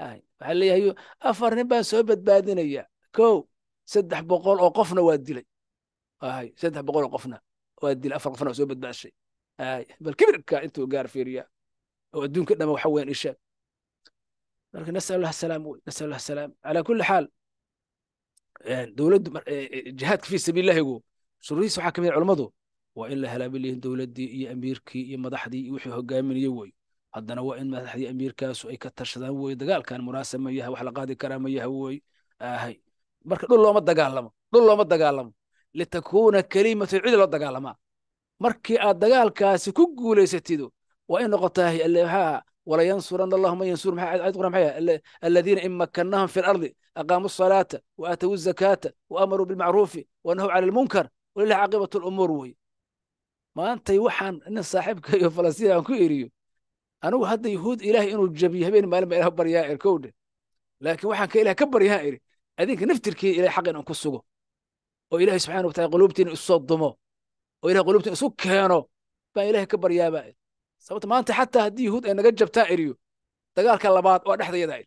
waxaa leeyahay afar nin baa soo badbaadinaya ko saddex boqol oo qofna waa dilay saddex boqol oo qofna waa dilay afar qofna waa soo badbaashay bal kibirka intuu gaar fiiriya oo adduunka dhama waxa weyn ishaag marka nasal salaam nasal allah salaam calaa kulli xaal dowladdu e, e, jihaadka fi sabiilillahigu shuruudiisa waxaa ka mid ah culammadu waa in la halaabi leeyihin dowladdii iyo amiirkii iyo madaxdii iyo wixii hogaaminaya wey haddana waa in madaxdii amiirkaasu ay ka tashadaan wey dagaalkan munaasab ma yaha wax la qaadi karaa ma yaha wey ahay marka dhul looma dagaalamo dhul looma dagaalamo litakuuna kelimatu cid loo dagaalamaa markii aad dagaalkaasi ku guulaysatido waa in noqotaa ha wala yansurana allahuma yansur ayad quraan maxay aladiina in makkannahum fi lardi aqaamu salaata wa aatawu zakaata wa amaruu bilmacruufi wa nahu cala almunkar walilah caaqibatu lumuur wey maantay waxaan nin saaxiibka iyo falastiin aan ku eriyo anugu hadda yuhuud ilaah inuu jabiyo habeen maalin baa ilah baryaa ir laakiin waxaan ka ilah ka baryaa iri adinka naftirkii ilah xaq inaan ku sugo oo ilahi subxana watacala quluubtiina isusoo dumo oo ilah quluubtiina isu keeno baan ilahi ka baryaabaa ir sababta maanta xataa haddii yahuud ay naga jabtaa iriyo dagaalka labaad waa dhexdayada ir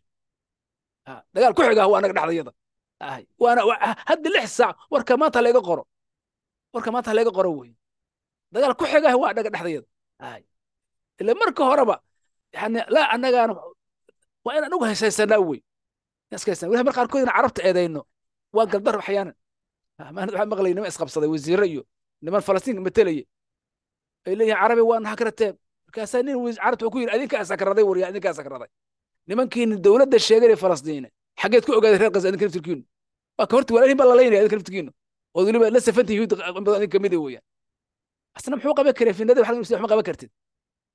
ah, dagaal ku xigaa waa anaga dhexdayada ah, hadda lix saac warka maanta layga qoro warka maanta layga qoro wey dagaal ku xigah waa anaga dhexdayada ila marka horeba yani la anagaan waa inaan uga hesaysanaa wey weli mar qaarkood carabta eedayno waa galdaro waxyaanan amaanad waxaa maqlaya niman isqabsaday wasiirre iyo niman falastiinka matalaya ay leeyihin carabi waa naha karateen markaasaa nin carabta uu ku yidhi adinkaa sakraday waryaa adinkaa sakraday nimankiini dowladda sheeganay falastiine xaggeed ku ogaaday reer qas adinka naftirkiinu waa ka horta walaalihin lalaynaya adinka naftirkiinu ood weliba la safantihiin yuhuud badan adinka kamida weeyaan asna muxuu qaban karay finada wax ma qaban kartid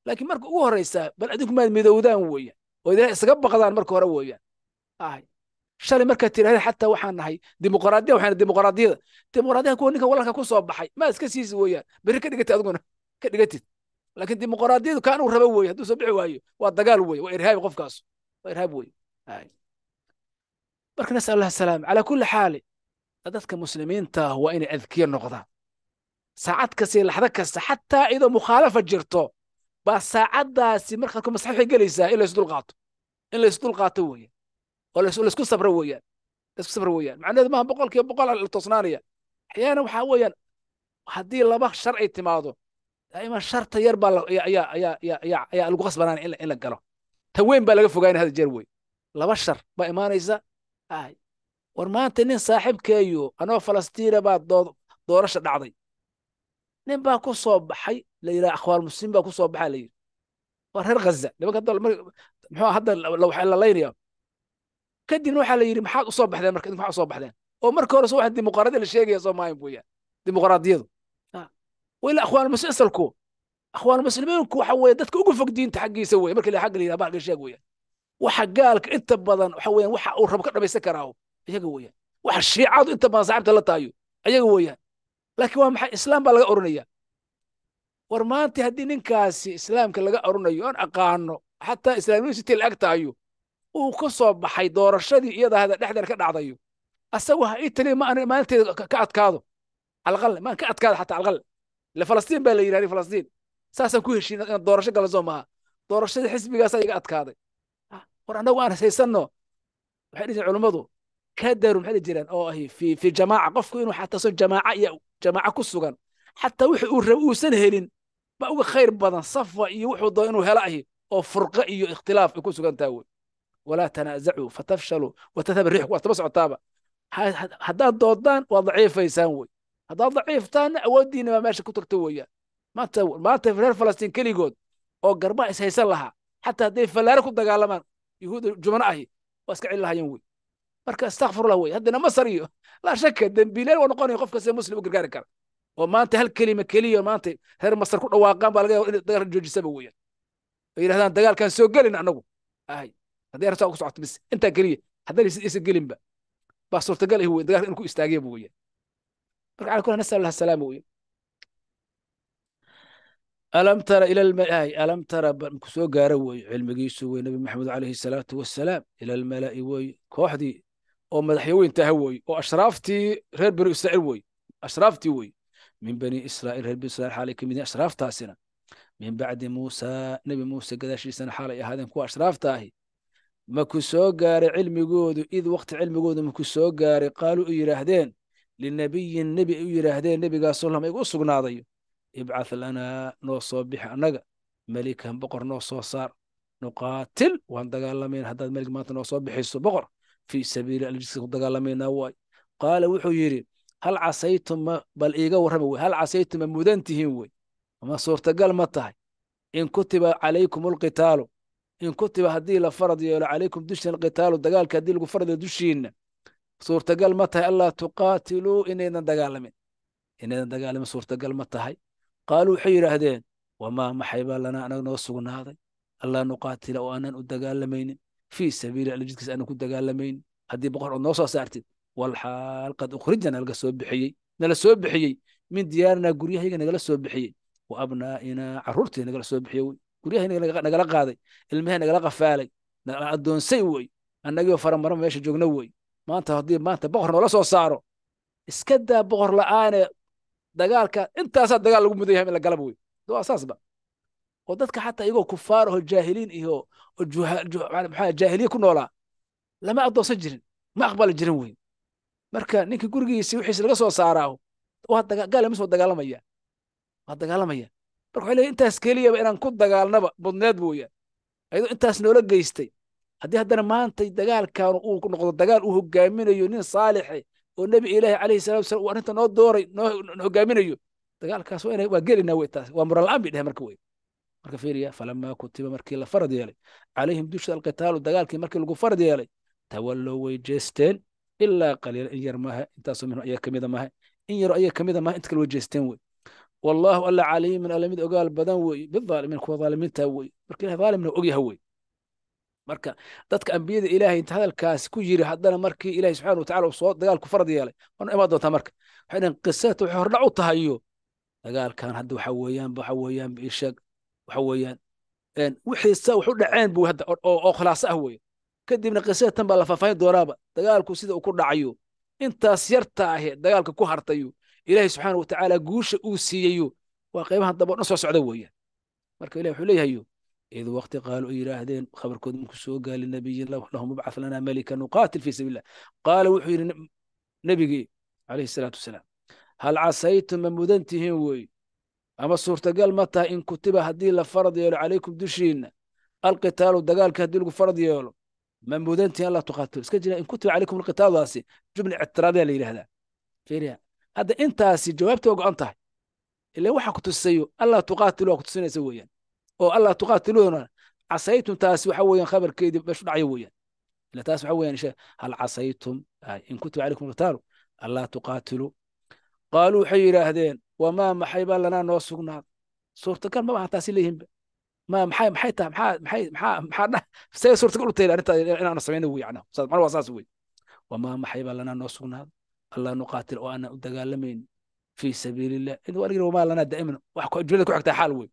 laakiin marka ugu horraysaa bal adinku maad midowdaan weeyaan oo idaa isaga baqdaan marka hore weeyaan ahay shalay markaad tidhahda xataa waxaan nahay dimuqraadiya waxaan dimuqraadiyada dimuqraadiyaha kuwa ninka walaalka ku soo baxay ma iska siisi weeyaan berri ka dhigatid adiguna ka dhigatid laakiin dimuqraadiyadu kaan uu raba weeye hadduu soo bixi waayo waa dagaal weeye waa irhaabi qofkaas waa irhaab weeye marka nasal allah salaama calaa kulli xaali dadka muslimiinta waa inay adkiye noqdaan saacad kasta iyo laxdo kasta xataa idoo mukhaalafa jirto baa saacaddaasi markaad ku masaxifay gelaysaa in laysdulqaato in laysdulqaato weeyaan oo laysku sabro weeyaan laysku sabro weeyaan macnaheedu maaha boqol kiiba boqol la toosnaanaya axyaana waxaa weeyaan haddii laba sharci timaado daa'iman sharta yar baa ayaa lagu khasbanaanaya in la galo ta weyn baa laga fogaanaya hada jeer wey laba shar baa imaanaysa ay war maanta nin saaxiibkeeyo anoo falastiina baa doorasha dhacday nin baa ku soo baxay layidhaha akhwaar muslim baa ku soo la yidhi waa reer ghaza nimanka hadda muxuu hadda la waxeelalaynaya kadibna waxaa la yidhi maxaad usoo baxdeen marka maxaa usoo baxdeen oo marka hore waxa dimuqraadiyada la sheegaya soomaaliya mooyaan dimuqraadiyadu wila akhwaar muslim asalku akhwaar muslimiinku waxa weeye dadka ugu fog diinta xaggiisa weeye marka xagga la yidhaha baalka sheeg weeyaan waxa gaalka inta badan waxa weeyaan waxa uu rabo ka dhamaysan karaa iyaga weeyaan waxa shiicadu inta badan saxaabta la taayo iyaga weeyaan laakiin waa maxay islaam baa laga oranaya war maanta haddii ninkaasi islaamka laga oranayo aan aqaano xataa islam university la ag uu ka soo baxay doorashadii iyadaahda dhexdeeda ka dhacdayo asagu ha ii maalinteeda ka adkaado alqal maan ka adkaado xataa alqal le falastiin baa la yidhahdi falastiin saasaan ku heshiin inaan doorasho gala soo doorashadii xisbigaasaa iga adkaaday ah, war annagu aan haysanno waxay dhihin culummadu kadaru maxay jiraan oo ahi fi fi jamaaca qofku inuu xataa soo jamaaca iyo jamaaca ku sugan xataa wixii uu rab uusan helin baa uga khayr badan safwa iyo wuxuu doono inuu hela ahi oo furqe iyo ikhtilaaf ay ku sugan taha wey walaa tanaazacuu fatafshaluu watadhaba riixku waa taba socotaaba haddaad doodaan waad daciifaysaan wey haddaad daciiftaanna awooddiinna baa meesha ku tagto weeyaan maanta maanta reer falastiin keligood oo garbaha ishaysan lahaa xataa hadday fallaare ku dagaalamaan yuhuudda jumano ahi waa iska celi lahayeen wey marka astakfirullah wey haddana masar iyo laa shaka dembiileyn waa noqonaya qof muslim u gargaari kara oo maanta hal kelima keliya maanta reer masar ku dhawaaqaan baa laga yaaba inay dagaalkan joojisaba weeyaan ay yidhahdaan dagaalkan soo gelin annagu ahay haddii arrintaa ku socoto bis intaa keliya haddana sidaysan gelinba baa suurtagal ah weyn dagaalka inuu ku istaagiyaba weeyaan marka cala kulli nasal allah salaama weeyaan alam tara ila almalaa'i alam tara ku gaara weeyo cilmigiisu wey nabi maxamed calayhi salaatu wasalaam ila almalaa'i weeye kooxdii oo madaxyaweynta aha weeye oo ashraaftii reer banu israa'iil weeye ashraaftii weeye min bani israa'iil reer bani israiil xaalay ka mid yihiin ashraaftaasina min bacdi muusaa nebi muuse gadaashiisana xaalay ahaadeen kuwa ashraafta ahi ma ku soo gaaray cilmigoodu id wakti cilmigoodu ma ku soo gaaray qaaluu u yidhaahdeen linabiyin nebi ay u yidhaahdeen nebigaasoo lama igu sugnaadayo ibcath lanaa noo soo bixi annaga melikan boqor noo soo saar nuqaatil waan dagaalamayn haddaad melig maanta noo soo bixiso boqor fii sabiili aljiska ku dagaalamayna waay qaala wuxuu yidhi hal casaytuma bal iiga warrama wey hal casaytuma mudan tihiin wey ma suurtagal ma tahay in kutiba calaykum alqitaalu in kutiba haddii la farad yeelo calaykum dushina alqitaalu dagaalka haddii lagu farad yeelo dushiinna suurtagal ma tahay allaa tuqaatiluu inaydan dagaalamin inaydan dagaalamin suurtagal ma tahay qaaluu waxay yidhaahdeen wamaa maxay baa lanaa anag noo sugnaaday allaa nuqaatila oo aanan u dagaalamaynin fii sabiili alla jidkiisa aanan ku dagaalamaynin haddii boqor ood noo soo saartid walxaal qad ukhrijana laga soo bixiyey nala soo bixiyey min diyaarinaa guryahayga nagala soo bixiyey wa abnaa'inaa carruurtii nagala soo bixiyey wey guryahay nagala qaaday ilmahay nagala qafaalay nala addoonsay wey annagio faramaro meesha joogna wey maanta haddii maanta boqor noola soo saaro iska daa boqor la'aane dagaalka intaasaa dagaal lagu mudan yahay in la galaba wey waa saasba oo dadka xataa iyagoo kufaar aho jaahiliin iyo oo jaahiliya ku noolaa lama addoonsan jirin ma aqbali jirin wey marka ninka gurigiisi wixiis laga soo saaraah gaale mas dagaalamaya waa dagaalamaya marka waxa leeyahy intaas keliyaba inaan ku dagaalnaba budneed mooyaan ayadoo intaas noola geystay haddii haddana maantay dagaalkan uu noqdo dagaal uu hogaaminayo nin saalixe eh, oo nebi ilaahi calayhi salatu wasalam uu arrinta noo dooray noo hogaaminayo dagaalkaas waa waa gelinaa wey taas waa murala'aan bay dhehen marka wey marka fiiriya falamaa kutiba markii la farad yeelay calayhim dushooda alqitaalu dagaalkii markii lagu farad yeelay tawallow way jeesteen ilaa qaliila in yar maaha intaasoo minhu ayaa kamida maaha in yaro ayaa kamida maaha inta kale way jeesteen wey wallaahu alla caliiman alla mid ogaal badan wey bidaalimiin kuwa daalimiinta wey marka ilahay daalimna ogyaha wey marka dadka ambiyada ilaahay inta hadalkaas ku yiri haddana markii ilahay subxaana watacala uu soo dagaalku farad yeelay waana imaan doontaa marka waxay dhahan qisata waxay hordhac u tahay iyo dagaalkan hadda waxa weeyaan waxa weeyaan biisheeg waxa weeyaan wixiisa wax u dhaceen buu hadda oo khilaaso ah weeye kadibna qisada tan baa la faafahin doonaaba dagaalku sida uu ku dhacayo intaas yarta ahe dagaalka ku hartayo ilaahay subxaana watacaala guusha uu siiyayo waa qaybahan dambe o dhan soo socda weeyaan marka ilah wuxuu leeyahayo id waqti qaaluu ay yidhaahdeen khabarkood markuu soo gaali nabiyin lahum ubcatd lanaa malikan nuqaatil fii sabiilah qaala wuxuu yidhi nebigii calayhi salaatu wasalaam hal casaytum ma mudan tihiin ama suurtagal ma tahay in kutiba haddii la farad yeelo calaykum dushiinna alqitaalu dagaalka haddii lagu farad yeelo ma moodantihin alla tukhaatiru iska jira in kutiba calaykum alqitaaludaasi jumla ictiraadiya la yidhahdaa fiiriya hadda intaasi jawaabta waa go-an tahay ila waxa ku tusayo alla tuqaatilu waa ku tusinaysa weeyaan oo alla tuqaatiluuna casaytum taasi waxa weeyaan khabarkeedii meeshu dhacyo weeyaan ila taas waxa weeyaan isha hal casaytum in kutiba calaykum alqitaalu alla tuqaatilu qaaluu waxay yidhaahdeen wamaa maxay baa lanaa noo sugnaaday suurtagal ma bahan taasi leeyihinba ما maxay maxay tahay maxaa maxay maxaa maxaa dhah see suurtagal u tahay arrintaa inaanu samayna wey macnaha saas macnuhu waa saas wey wamaa maxay baa lanaa noo sugnaado allah nuqaatil oo aanan u dagaalamayn fi sabiilillah in waa ligina wamaa lanaa daa'iman wax jumlada ku xigtaa xaal wey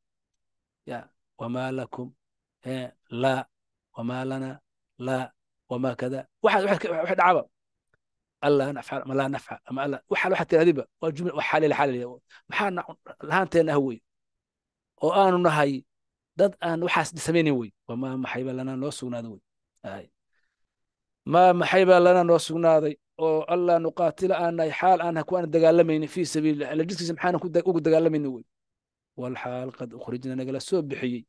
ya wamaa lakum ee laa wamaa lanaa laa wamaa kada waxaad waxa dhacaaba allah nafcal ma laa nafcal ama allah waxaal waxaad tirahdiba waa jumla wax xaalila xaalila maxaa lahaanteena ah wey oo aanu nahay dad aan waxaasna samaynan wey ma maxayba lanaa noo sugnaada wey ma maxaybaa lanaa noo sugnaaday oo allaa nuqaatila aanahay xaal aanaha ku aana dagaalamaynin fii sabiilillah alla jiskiisa maxaana ugu dagaalamayna wey walxaal qad ukhrijna nagala soo bixiyey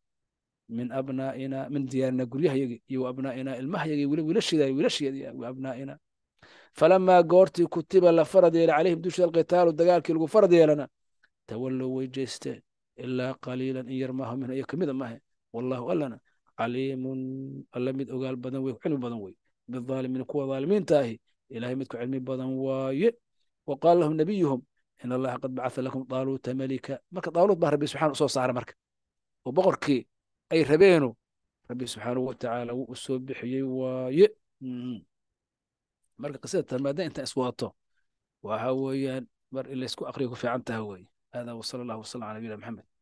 min abnaa'ina min diyaarina guryahayaga iyo abnaa'ina ilmahayaga wiilasheeda wiilasheeda abnaa'ina falamaa goortii kutiba la farad yeelay calayhim dushooda alqitaalu dagaalkii lagu farad yeelana tawallow way jeesteen إلا قليلا إن يرمها منها يكمد إيه ما هي والله ألنا عليم ألم أقال بدنوي علم بدنوي بالظالمين كوى ظالمين تاهي إلهي متك علمي بدنوي وقال لهم نبيهم إن الله قد بعث لكم طالوت ملكا ما طالوت به ربي سبحانه صوص على مرك وبغر كي أي ربينه ربي سبحانه وتعالى وسبح وي مرك قصيدة ما أنت أصواته وهويا مر إلا يسكو أقريه في عن تهوي هذا وصلى الله وسلم على نبينا محمد